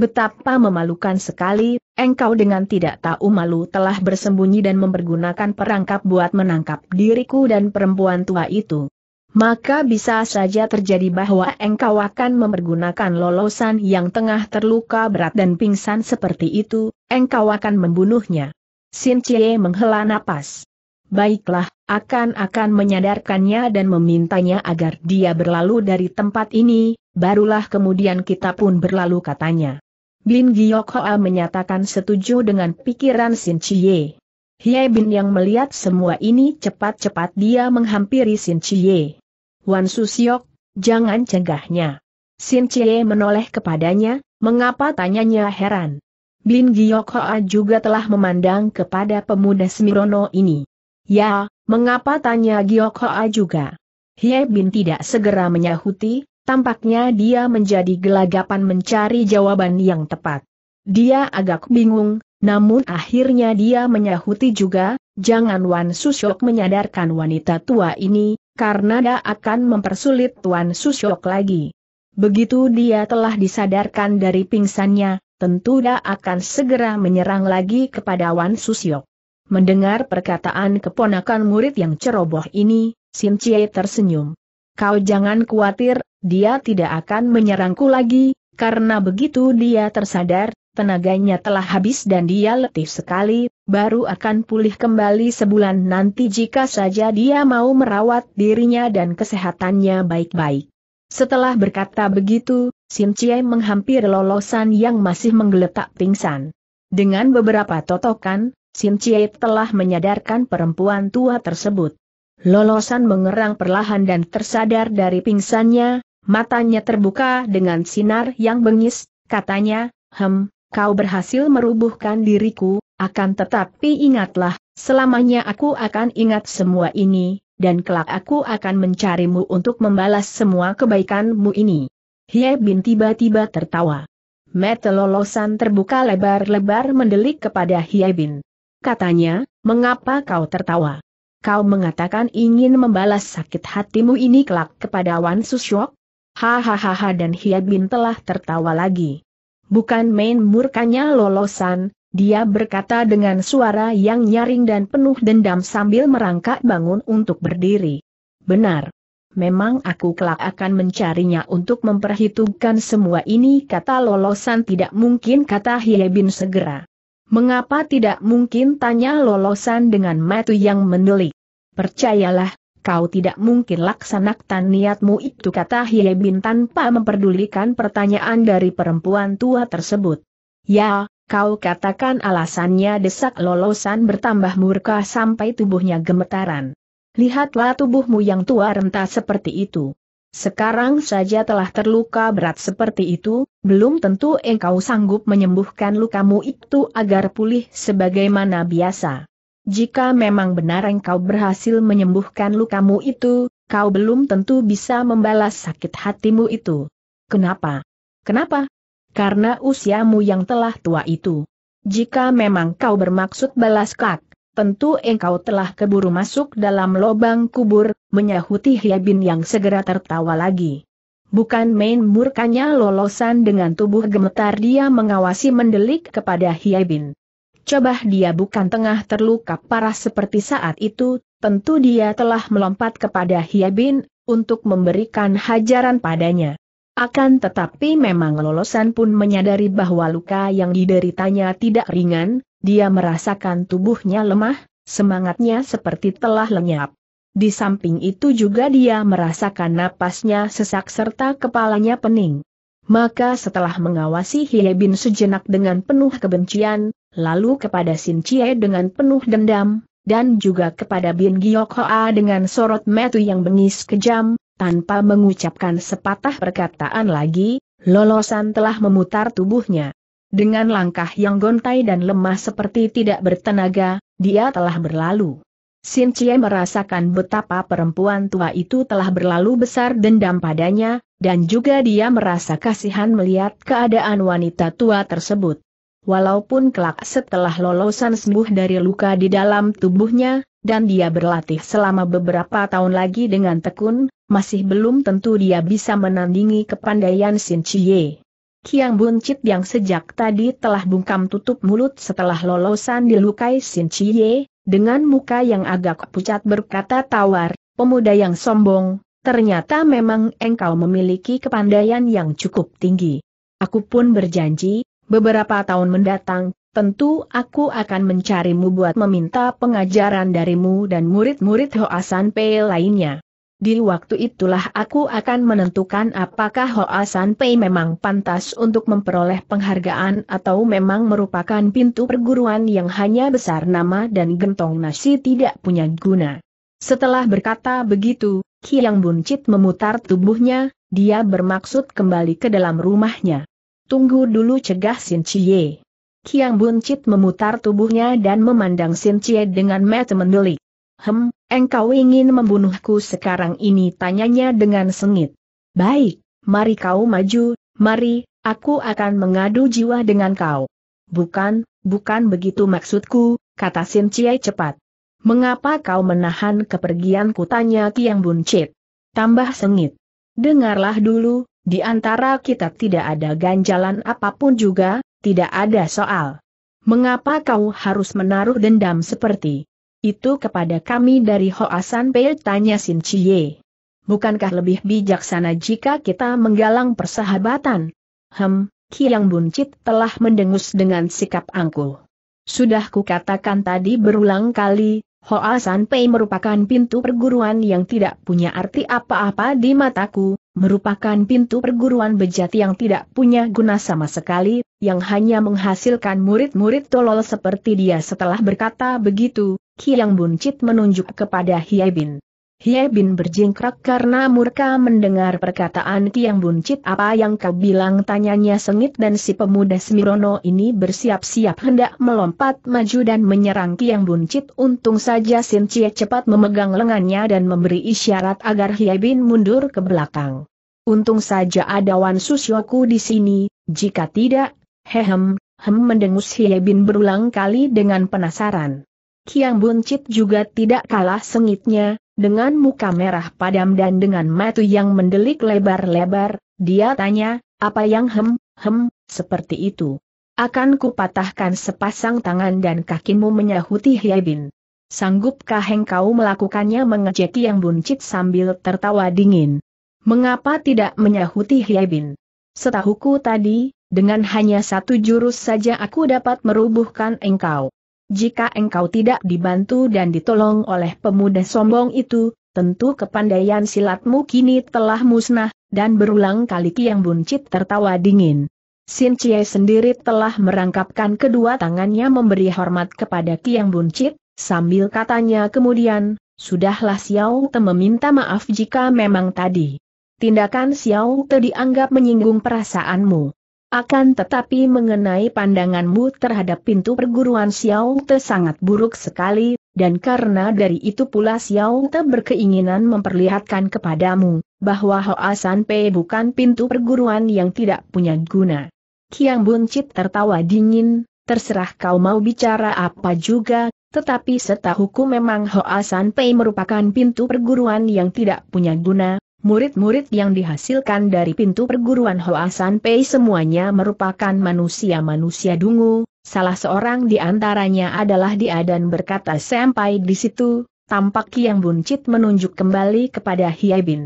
Betapa memalukan sekali, engkau dengan tidak tahu malu telah bersembunyi dan mempergunakan perangkap buat menangkap diriku dan perempuan tua itu. Maka bisa saja terjadi bahwa engkau akan mempergunakan lolosan yang tengah terluka berat dan pingsan seperti itu, engkau akan membunuhnya. Sin Chie menghela napas. Baiklah, akan-akan menyadarkannya dan memintanya agar dia berlalu dari tempat ini, barulah kemudian kita pun berlalu katanya. Bin Giok menyatakan setuju dengan pikiran Sin Chie. Hye Bin yang melihat semua ini cepat-cepat dia menghampiri Sin Chie. Wan Susiok, jangan cegahnya. Sin Chie menoleh kepadanya, mengapa tanyanya heran. Bin Giok juga telah memandang kepada pemuda Semirono ini. Ya, mengapa tanya Giok juga? Hye Bin tidak segera menyahuti, Tampaknya dia menjadi gelagapan mencari jawaban yang tepat. Dia agak bingung, namun akhirnya dia menyahuti juga, jangan Wan Susyok menyadarkan wanita tua ini, karena dia akan mempersulit Wan Susyok lagi. Begitu dia telah disadarkan dari pingsannya, tentu dia akan segera menyerang lagi kepada Wan Susyok. Mendengar perkataan keponakan murid yang ceroboh ini, Sin Chie tersenyum. Kau jangan khawatir, dia tidak akan menyerangku lagi, karena begitu dia tersadar, tenaganya telah habis dan dia letih sekali, baru akan pulih kembali sebulan nanti jika saja dia mau merawat dirinya dan kesehatannya baik-baik. Setelah berkata begitu, Sin Chie menghampiri lolosan yang masih menggeletak pingsan. Dengan beberapa totokan, Sin Chie telah menyadarkan perempuan tua tersebut. Lolosan mengerang perlahan dan tersadar dari pingsannya, matanya terbuka dengan sinar yang bengis, katanya, hem, kau berhasil merubuhkan diriku, akan tetapi ingatlah, selamanya aku akan ingat semua ini, dan kelak aku akan mencarimu untuk membalas semua kebaikanmu ini. Hie Bin tiba-tiba tertawa. Mata lolosan terbuka lebar-lebar mendelik kepada Hie Bin. Katanya, mengapa kau tertawa? kau mengatakan ingin membalas sakit hatimu ini kelak kepada Wan Sushok? Hahaha dan Hiabin telah tertawa lagi. Bukan main murkanya lolosan, dia berkata dengan suara yang nyaring dan penuh dendam sambil merangkak bangun untuk berdiri. Benar. Memang aku kelak akan mencarinya untuk memperhitungkan semua ini kata lolosan tidak mungkin kata Hiabin segera. Mengapa tidak mungkin tanya lolosan dengan metu yang mendelik? Percayalah, kau tidak mungkin laksanakan niatmu itu kata Hiebin tanpa memperdulikan pertanyaan dari perempuan tua tersebut. Ya, kau katakan alasannya desak lolosan bertambah murka sampai tubuhnya gemetaran. Lihatlah tubuhmu yang tua renta seperti itu. Sekarang saja telah terluka berat seperti itu, belum tentu engkau sanggup menyembuhkan lukamu itu agar pulih sebagaimana biasa. Jika memang benar engkau berhasil menyembuhkan lukamu itu, kau belum tentu bisa membalas sakit hatimu itu. Kenapa? Kenapa? Karena usiamu yang telah tua itu. Jika memang kau bermaksud balas kak, tentu engkau telah keburu masuk dalam lobang kubur, menyahuti Hiabin yang segera tertawa lagi. Bukan main murkanya lolosan dengan tubuh gemetar dia mengawasi mendelik kepada Hiabin. Coba dia bukan tengah terluka parah seperti saat itu, tentu dia telah melompat kepada Hiabin, untuk memberikan hajaran padanya. Akan tetapi memang lolosan pun menyadari bahwa luka yang dideritanya tidak ringan, dia merasakan tubuhnya lemah, semangatnya seperti telah lenyap. Di samping itu juga dia merasakan napasnya sesak serta kepalanya pening. Maka setelah mengawasi Hie Bin sejenak dengan penuh kebencian, lalu kepada Sin Chie dengan penuh dendam, dan juga kepada Bin Giok Hoa dengan sorot metu yang bengis kejam, tanpa mengucapkan sepatah perkataan lagi, lolosan telah memutar tubuhnya. Dengan langkah yang gontai dan lemah seperti tidak bertenaga, dia telah berlalu. Sin Chie merasakan betapa perempuan tua itu telah berlalu besar dendam padanya, dan juga dia merasa kasihan melihat keadaan wanita tua tersebut. Walaupun kelak setelah lolosan sembuh dari luka di dalam tubuhnya, dan dia berlatih selama beberapa tahun lagi dengan tekun, masih belum tentu dia bisa menandingi kepandaian Sin Chie. Kiang Buncit yang sejak tadi telah bungkam tutup mulut setelah lolosan dilukai Sin Chie, dengan muka yang agak pucat berkata tawar, pemuda yang sombong, ternyata memang engkau memiliki kepandaian yang cukup tinggi. Aku pun berjanji, beberapa tahun mendatang, tentu aku akan mencarimu buat meminta pengajaran darimu dan murid-murid Hoasan Pei lainnya. Di waktu itulah aku akan menentukan apakah Hoa San Pei memang pantas untuk memperoleh penghargaan atau memang merupakan pintu perguruan yang hanya besar nama dan gentong nasi tidak punya guna. Setelah berkata begitu, Kiang Buncit memutar tubuhnya, dia bermaksud kembali ke dalam rumahnya. Tunggu dulu cegah Sin Chie. Kiang Buncit memutar tubuhnya dan memandang Sin Chie dengan mata mendelik. Hem, engkau ingin membunuhku sekarang ini tanyanya dengan sengit. Baik, mari kau maju, mari, aku akan mengadu jiwa dengan kau. Bukan, bukan begitu maksudku, kata Sin Chiai cepat. Mengapa kau menahan kepergianku tanya Tiang Buncit. Tambah sengit. Dengarlah dulu, di antara kita tidak ada ganjalan apapun juga, tidak ada soal. Mengapa kau harus menaruh dendam seperti itu kepada kami dari Hoasan Pei tanya Sin Chie. Bukankah lebih bijaksana jika kita menggalang persahabatan? Hem, Kiang Buncit telah mendengus dengan sikap angkuh. Sudah kukatakan tadi berulang kali, Hoa San Pei merupakan pintu perguruan yang tidak punya arti apa-apa di mataku, merupakan pintu perguruan bejati yang tidak punya guna sama sekali, yang hanya menghasilkan murid-murid tolol seperti dia setelah berkata begitu, Kiang Buncit menunjuk kepada Hiai Bin. Hie Bin berjingkrak karena murka mendengar perkataan Kiang Buncit apa yang kau bilang tanyanya sengit dan si pemuda Semirono ini bersiap-siap hendak melompat maju dan menyerang Kiang Buncit untung saja Sin Cie cepat memegang lengannya dan memberi isyarat agar Hie Bin mundur ke belakang. Untung saja ada Wan Susyoku di sini, jika tidak, hehem, hem mendengus Hie Bin berulang kali dengan penasaran. Kiang Buncit juga tidak kalah sengitnya, dengan muka merah padam dan dengan mata yang mendelik lebar-lebar, dia tanya, apa yang hem, hem, seperti itu. Akan kupatahkan sepasang tangan dan kakimu menyahuti Hyebin. Sanggupkah engkau melakukannya mengejek yang buncit sambil tertawa dingin. Mengapa tidak menyahuti Hyebin? Setahuku tadi, dengan hanya satu jurus saja aku dapat merubuhkan engkau. Jika engkau tidak dibantu dan ditolong oleh pemuda sombong itu, tentu kepandaian silatmu kini telah musnah, dan berulang kali Kiang Buncit tertawa dingin. Sin Chie sendiri telah merangkapkan kedua tangannya memberi hormat kepada Kiang Buncit, sambil katanya kemudian, Sudahlah Xiao Te meminta maaf jika memang tadi. Tindakan Xiao Te dianggap menyinggung perasaanmu. Akan tetapi mengenai pandanganmu terhadap pintu perguruan Xiao Te sangat buruk sekali, dan karena dari itu pula Xiao Te berkeinginan memperlihatkan kepadamu, bahwa Hoa San Pei bukan pintu perguruan yang tidak punya guna. Kiang Buncit tertawa dingin, terserah kau mau bicara apa juga, tetapi setahuku memang Hoa San Pei merupakan pintu perguruan yang tidak punya guna, Murid-murid yang dihasilkan dari pintu perguruan Hoasan Pei semuanya merupakan manusia-manusia dungu, salah seorang di antaranya adalah dia dan berkata sampai di situ, tampak Yang Buncit menunjuk kembali kepada Hiai Bin.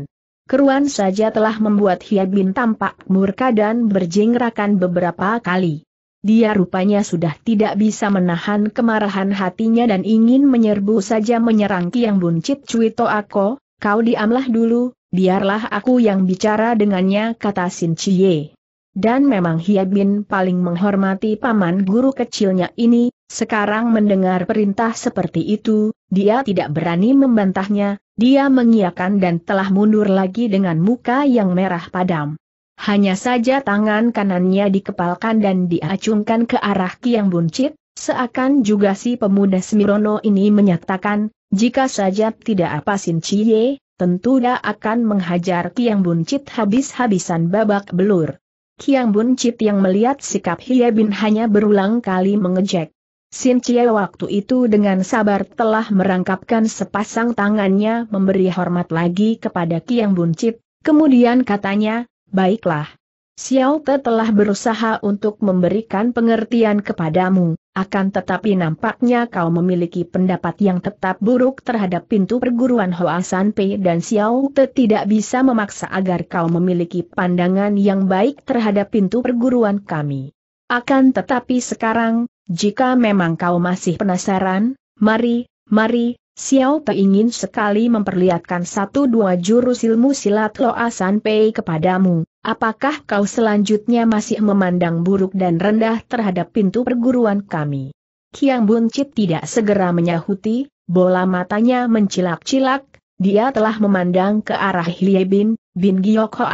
Keruan saja telah membuat Hiai Bin tampak murka dan berjingrakan beberapa kali. Dia rupanya sudah tidak bisa menahan kemarahan hatinya dan ingin menyerbu saja menyerang Yang Buncit Cui Ako, kau diamlah dulu, biarlah aku yang bicara dengannya kata Sin Chie. Dan memang Hiat Bin paling menghormati paman guru kecilnya ini, sekarang mendengar perintah seperti itu, dia tidak berani membantahnya, dia mengiakan dan telah mundur lagi dengan muka yang merah padam. Hanya saja tangan kanannya dikepalkan dan diacungkan ke arah Kiang Buncit, seakan juga si pemuda Semirono ini menyatakan, jika saja tidak apa Sin Chie, tentu dia akan menghajar Kiang Buncit habis-habisan babak belur. Kiang Buncit yang melihat sikap Hie Bin hanya berulang kali mengejek. Sin Cie waktu itu dengan sabar telah merangkapkan sepasang tangannya memberi hormat lagi kepada Kiang Buncit, kemudian katanya, baiklah, Xiao Te telah berusaha untuk memberikan pengertian kepadamu, akan tetapi nampaknya kau memiliki pendapat yang tetap buruk terhadap pintu perguruan Hoa San Pei dan Xiao Te tidak bisa memaksa agar kau memiliki pandangan yang baik terhadap pintu perguruan kami. Akan tetapi sekarang, jika memang kau masih penasaran, mari, mari, Xiao Te ingin sekali memperlihatkan satu dua jurus ilmu silat Loa San Pei kepadamu, Apakah kau selanjutnya masih memandang buruk dan rendah terhadap pintu perguruan kami? Kiang Buncit tidak segera menyahuti, bola matanya mencilak-cilak, dia telah memandang ke arah Hye Bin, Bin Giok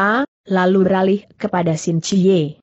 lalu beralih kepada Sin Chie.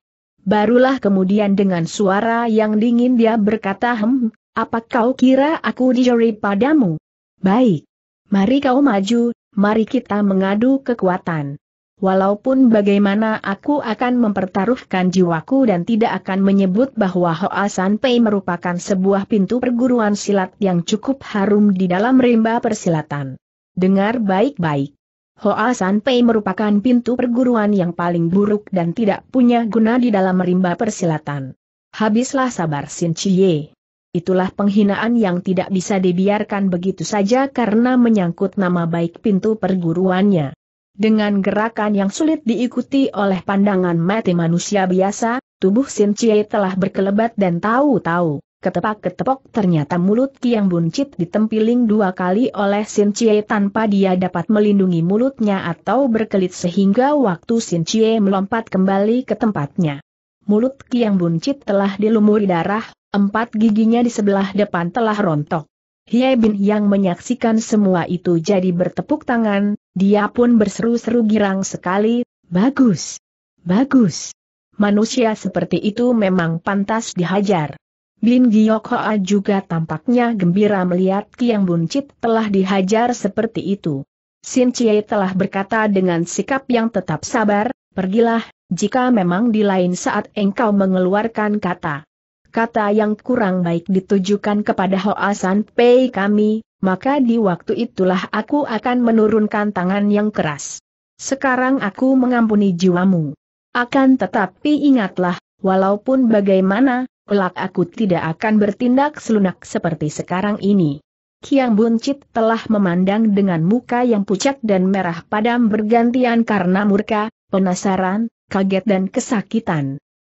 Barulah kemudian dengan suara yang dingin dia berkata hem, apa kau kira aku dijeri padamu? Baik. Mari kau maju, mari kita mengadu kekuatan. Walaupun bagaimana aku akan mempertaruhkan jiwaku dan tidak akan menyebut bahwa Hoa San Pei merupakan sebuah pintu perguruan silat yang cukup harum di dalam rimba persilatan. Dengar baik-baik. Hoa San Pei merupakan pintu perguruan yang paling buruk dan tidak punya guna di dalam rimba persilatan. Habislah sabar Sin Chie. Itulah penghinaan yang tidak bisa dibiarkan begitu saja karena menyangkut nama baik pintu perguruannya. Dengan gerakan yang sulit diikuti oleh pandangan mati manusia biasa, tubuh Sin Chie telah berkelebat dan tahu-tahu, ketepak-ketepok ternyata mulut Kiang Buncit ditempiling dua kali oleh Sin Chie tanpa dia dapat melindungi mulutnya atau berkelit sehingga waktu Sin Chie melompat kembali ke tempatnya. Mulut Kiang Buncit telah dilumuri darah, empat giginya di sebelah depan telah rontok. Hye Bin yang menyaksikan semua itu jadi bertepuk tangan, dia pun berseru-seru girang sekali, bagus, bagus. Manusia seperti itu memang pantas dihajar. Bin Giok Hoa juga tampaknya gembira melihat Kiang Buncit telah dihajar seperti itu. Sin Chie telah berkata dengan sikap yang tetap sabar, pergilah, jika memang di lain saat engkau mengeluarkan kata. Kata yang kurang baik ditujukan kepada Hoa San Pei kami, maka di waktu itulah aku akan menurunkan tangan yang keras. Sekarang aku mengampuni jiwamu. Akan tetapi ingatlah, walaupun bagaimana, kelak aku tidak akan bertindak selunak seperti sekarang ini. Kiang Buncit telah memandang dengan muka yang pucat dan merah padam bergantian karena murka, penasaran, kaget dan kesakitan.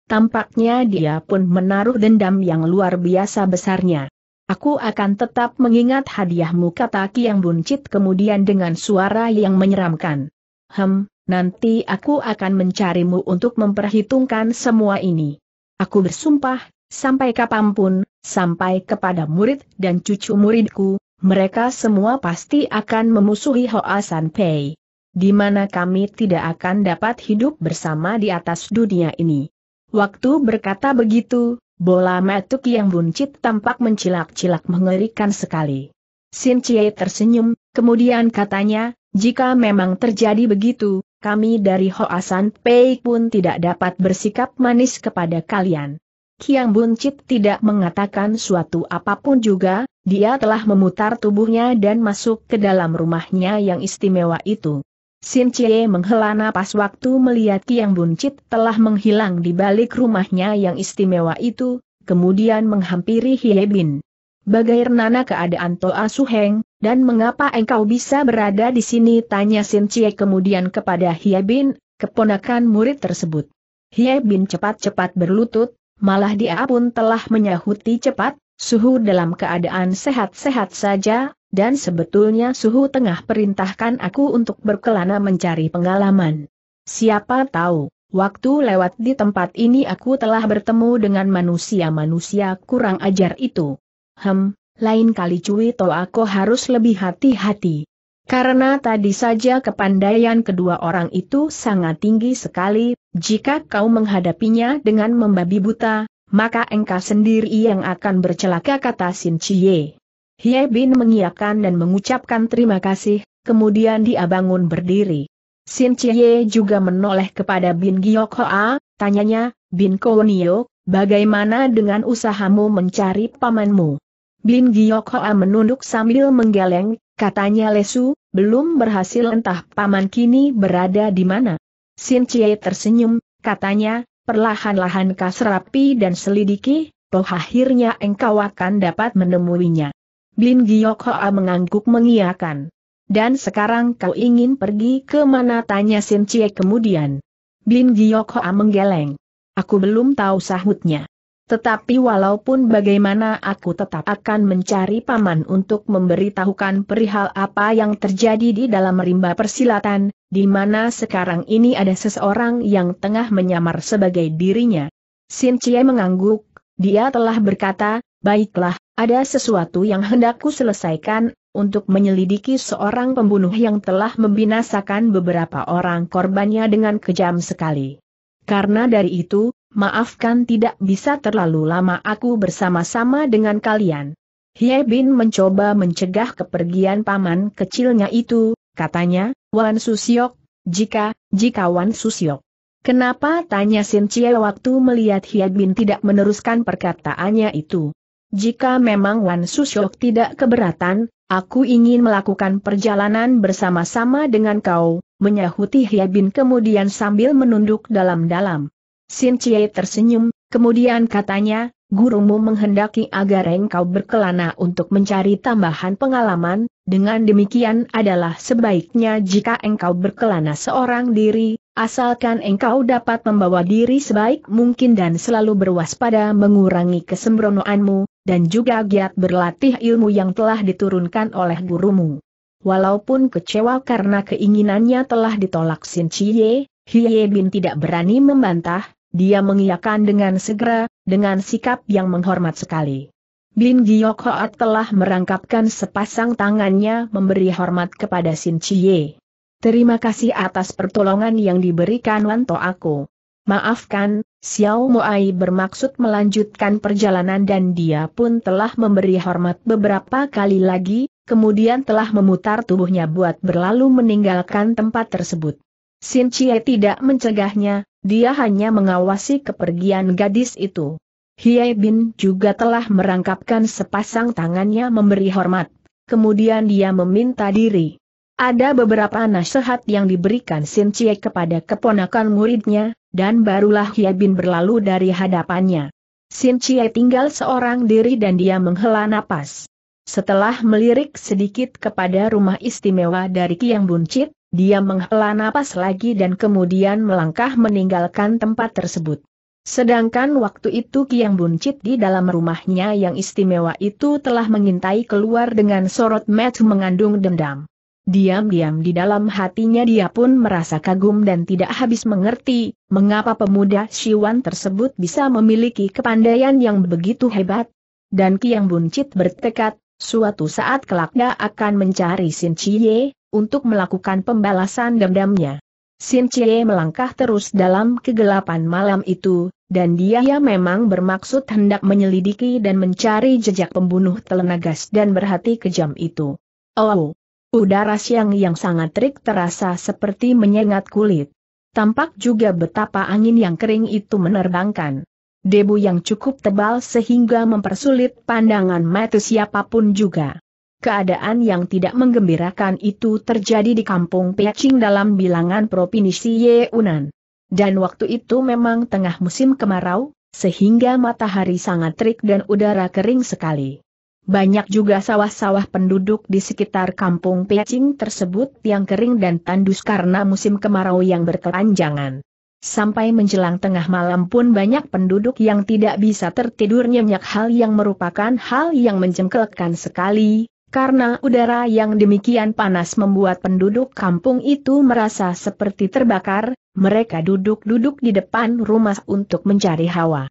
Tampaknya dia pun menaruh dendam yang luar biasa besarnya. Aku akan tetap mengingat hadiahmu kata Kiang Buncit kemudian dengan suara yang menyeramkan. Hem, nanti aku akan mencarimu untuk memperhitungkan semua ini. Aku bersumpah, sampai kapanpun, sampai kepada murid dan cucu muridku, mereka semua pasti akan memusuhi Hoa San Pei. Di mana kami tidak akan dapat hidup bersama di atas dunia ini. Waktu berkata begitu, Bola metuk yang buncit tampak mencilak-cilak mengerikan sekali. Sin Chie tersenyum, kemudian katanya, jika memang terjadi begitu, kami dari Hoasan Pei pun tidak dapat bersikap manis kepada kalian. Kiang Buncit tidak mengatakan suatu apapun juga, dia telah memutar tubuhnya dan masuk ke dalam rumahnya yang istimewa itu. Sin Cie menghela napas waktu melihat Tiang Buncit telah menghilang di balik rumahnya yang istimewa itu, kemudian menghampiri Hie Bin. Bagaimana keadaan Toa Su Heng dan mengapa engkau bisa berada di sini? Tanya Sin Cie kemudian kepada Hie Bin, keponakan murid tersebut. Hie Bin cepat-cepat berlutut, malah dia pun telah menyahuti cepat, suhu dalam keadaan sehat-sehat saja, dan sebetulnya suhu tengah perintahkan aku untuk berkelana mencari pengalaman. Siapa tahu, waktu lewat di tempat ini aku telah bertemu dengan manusia-manusia kurang ajar itu. Hem, lain kali cuy toh aku harus lebih hati-hati. Karena tadi saja kepandaian kedua orang itu sangat tinggi sekali, jika kau menghadapinya dengan membabi buta, maka engkau sendiri yang akan bercelaka kata Sin Chie. Hie Bin mengiyakan dan mengucapkan terima kasih, kemudian dia bangun berdiri. Sin Chie juga menoleh kepada Bin Giok Hoa, tanyanya, Bin Koonio, bagaimana dengan usahamu mencari pamanmu? Bin Giok Hoa menunduk sambil menggeleng, katanya lesu, belum berhasil entah paman kini berada di mana. Sin Chie tersenyum, katanya, perlahan-lahan kasrapi dan selidiki, toh akhirnya engkau akan dapat menemuinya. Bin Giok Hoa mengangguk mengiakan. Dan sekarang kau ingin pergi ke mana tanya Sin Cie kemudian. Bin Giok Hoa menggeleng. Aku belum tahu sahutnya. Tetapi walaupun bagaimana aku tetap akan mencari paman untuk memberitahukan perihal apa yang terjadi di dalam rimba persilatan, di mana sekarang ini ada seseorang yang tengah menyamar sebagai dirinya. Sin Cie mengangguk, dia telah berkata, baiklah, ada sesuatu yang hendakku selesaikan, untuk menyelidiki seorang pembunuh yang telah membinasakan beberapa orang korbannya dengan kejam sekali. Karena dari itu, maafkan tidak bisa terlalu lama aku bersama-sama dengan kalian. Hye Bin mencoba mencegah kepergian paman kecilnya itu, katanya, Wan Susiok, jika, jika Wan Susiok. Kenapa tanya Sin Cie waktu melihat Hye Bin tidak meneruskan perkataannya itu. Jika memang Wan Susyok tidak keberatan, aku ingin melakukan perjalanan bersama-sama dengan kau, menyahuti Hyabin kemudian sambil menunduk dalam-dalam. Sin Chie tersenyum, kemudian katanya, gurumu menghendaki agar engkau berkelana untuk mencari tambahan pengalaman, dengan demikian adalah sebaiknya jika engkau berkelana seorang diri, asalkan engkau dapat membawa diri sebaik mungkin dan selalu berwaspada mengurangi kesembronoanmu, dan juga giat berlatih ilmu yang telah diturunkan oleh gurumu. Walaupun kecewa karena keinginannya telah ditolak Sin Chie, Hye Bin tidak berani membantah, dia mengiyakan dengan segera, dengan sikap yang menghormat sekali. Bin Giok Hoat telah merangkapkan sepasang tangannya memberi hormat kepada Sin Chie. Terima kasih atas pertolongan yang diberikan Wanto aku. Maafkan, Xiao Moai bermaksud melanjutkan perjalanan dan dia pun telah memberi hormat beberapa kali lagi, kemudian telah memutar tubuhnya buat berlalu meninggalkan tempat tersebut. Xin Chie tidak mencegahnya, dia hanya mengawasi kepergian gadis itu. Hye Bin juga telah merangkapkan sepasang tangannya memberi hormat. Kemudian dia meminta diri. Ada beberapa nasihat yang diberikan Sin Cie kepada keponakan muridnya, dan barulah Hia Bin berlalu dari hadapannya. Sin Cie tinggal seorang diri dan dia menghela napas. Setelah melirik sedikit kepada rumah istimewa dari Kiang Buncit, dia menghela napas lagi dan kemudian melangkah meninggalkan tempat tersebut. Sedangkan waktu itu Kiang Buncit di dalam rumahnya yang istimewa itu telah mengintai keluar dengan sorot mata mengandung dendam. Diam-diam di dalam hatinya dia pun merasa kagum dan tidak habis mengerti, mengapa pemuda Siwan tersebut bisa memiliki kepandaian yang begitu hebat. Dan Kiang Buncit bertekad, suatu saat kelaknya akan mencari Sin Chie, untuk melakukan pembalasan dendamnya. Sin Chie melangkah terus dalam kegelapan malam itu, dan dia ya memang bermaksud hendak menyelidiki dan mencari jejak pembunuh telenagas dan berhati kejam itu. Oh, Udara siang yang sangat terik terasa seperti menyengat kulit. Tampak juga betapa angin yang kering itu menerbangkan. Debu yang cukup tebal sehingga mempersulit pandangan mata siapapun juga. Keadaan yang tidak menggembirakan itu terjadi di kampung Peching dalam bilangan Provinsi Yeunan. Dan waktu itu memang tengah musim kemarau, sehingga matahari sangat terik dan udara kering sekali. Banyak juga sawah-sawah penduduk di sekitar kampung Pecing tersebut yang kering dan tandus karena musim kemarau yang berkepanjangan. Sampai menjelang tengah malam pun banyak penduduk yang tidak bisa tertidur nyenyak hal yang merupakan hal yang menjengkelkan sekali, karena udara yang demikian panas membuat penduduk kampung itu merasa seperti terbakar, mereka duduk-duduk di depan rumah untuk mencari hawa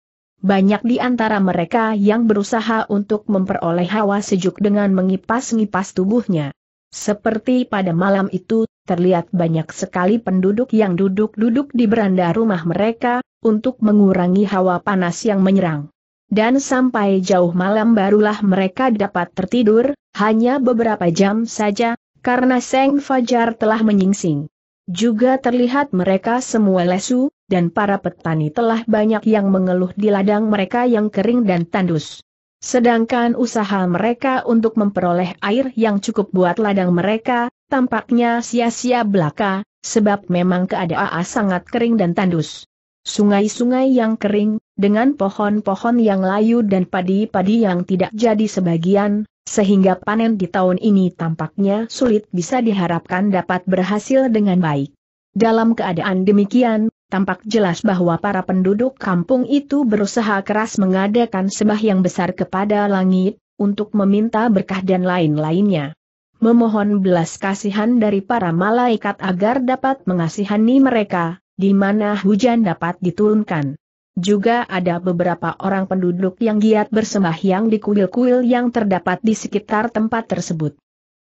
banyak di antara mereka yang berusaha untuk memperoleh hawa sejuk dengan mengipas-ngipas tubuhnya. Seperti pada malam itu, terlihat banyak sekali penduduk yang duduk-duduk di beranda rumah mereka, untuk mengurangi hawa panas yang menyerang. Dan sampai jauh malam barulah mereka dapat tertidur, hanya beberapa jam saja, karena Seng Fajar telah menyingsing. Juga terlihat mereka semua lesu, dan para petani telah banyak yang mengeluh di ladang mereka yang kering dan tandus. Sedangkan usaha mereka untuk memperoleh air yang cukup buat ladang mereka, tampaknya sia-sia belaka, sebab memang keadaan sangat kering dan tandus. Sungai-sungai yang kering, dengan pohon-pohon yang layu dan padi-padi yang tidak jadi sebagian, sehingga panen di tahun ini tampaknya sulit bisa diharapkan dapat berhasil dengan baik. Dalam keadaan demikian, tampak jelas bahwa para penduduk kampung itu berusaha keras mengadakan sembah yang besar kepada langit, untuk meminta berkah dan lain-lainnya. Memohon belas kasihan dari para malaikat agar dapat mengasihani mereka, di mana hujan dapat diturunkan. Juga ada beberapa orang penduduk yang giat bersembahyang di kuil-kuil yang terdapat di sekitar tempat tersebut.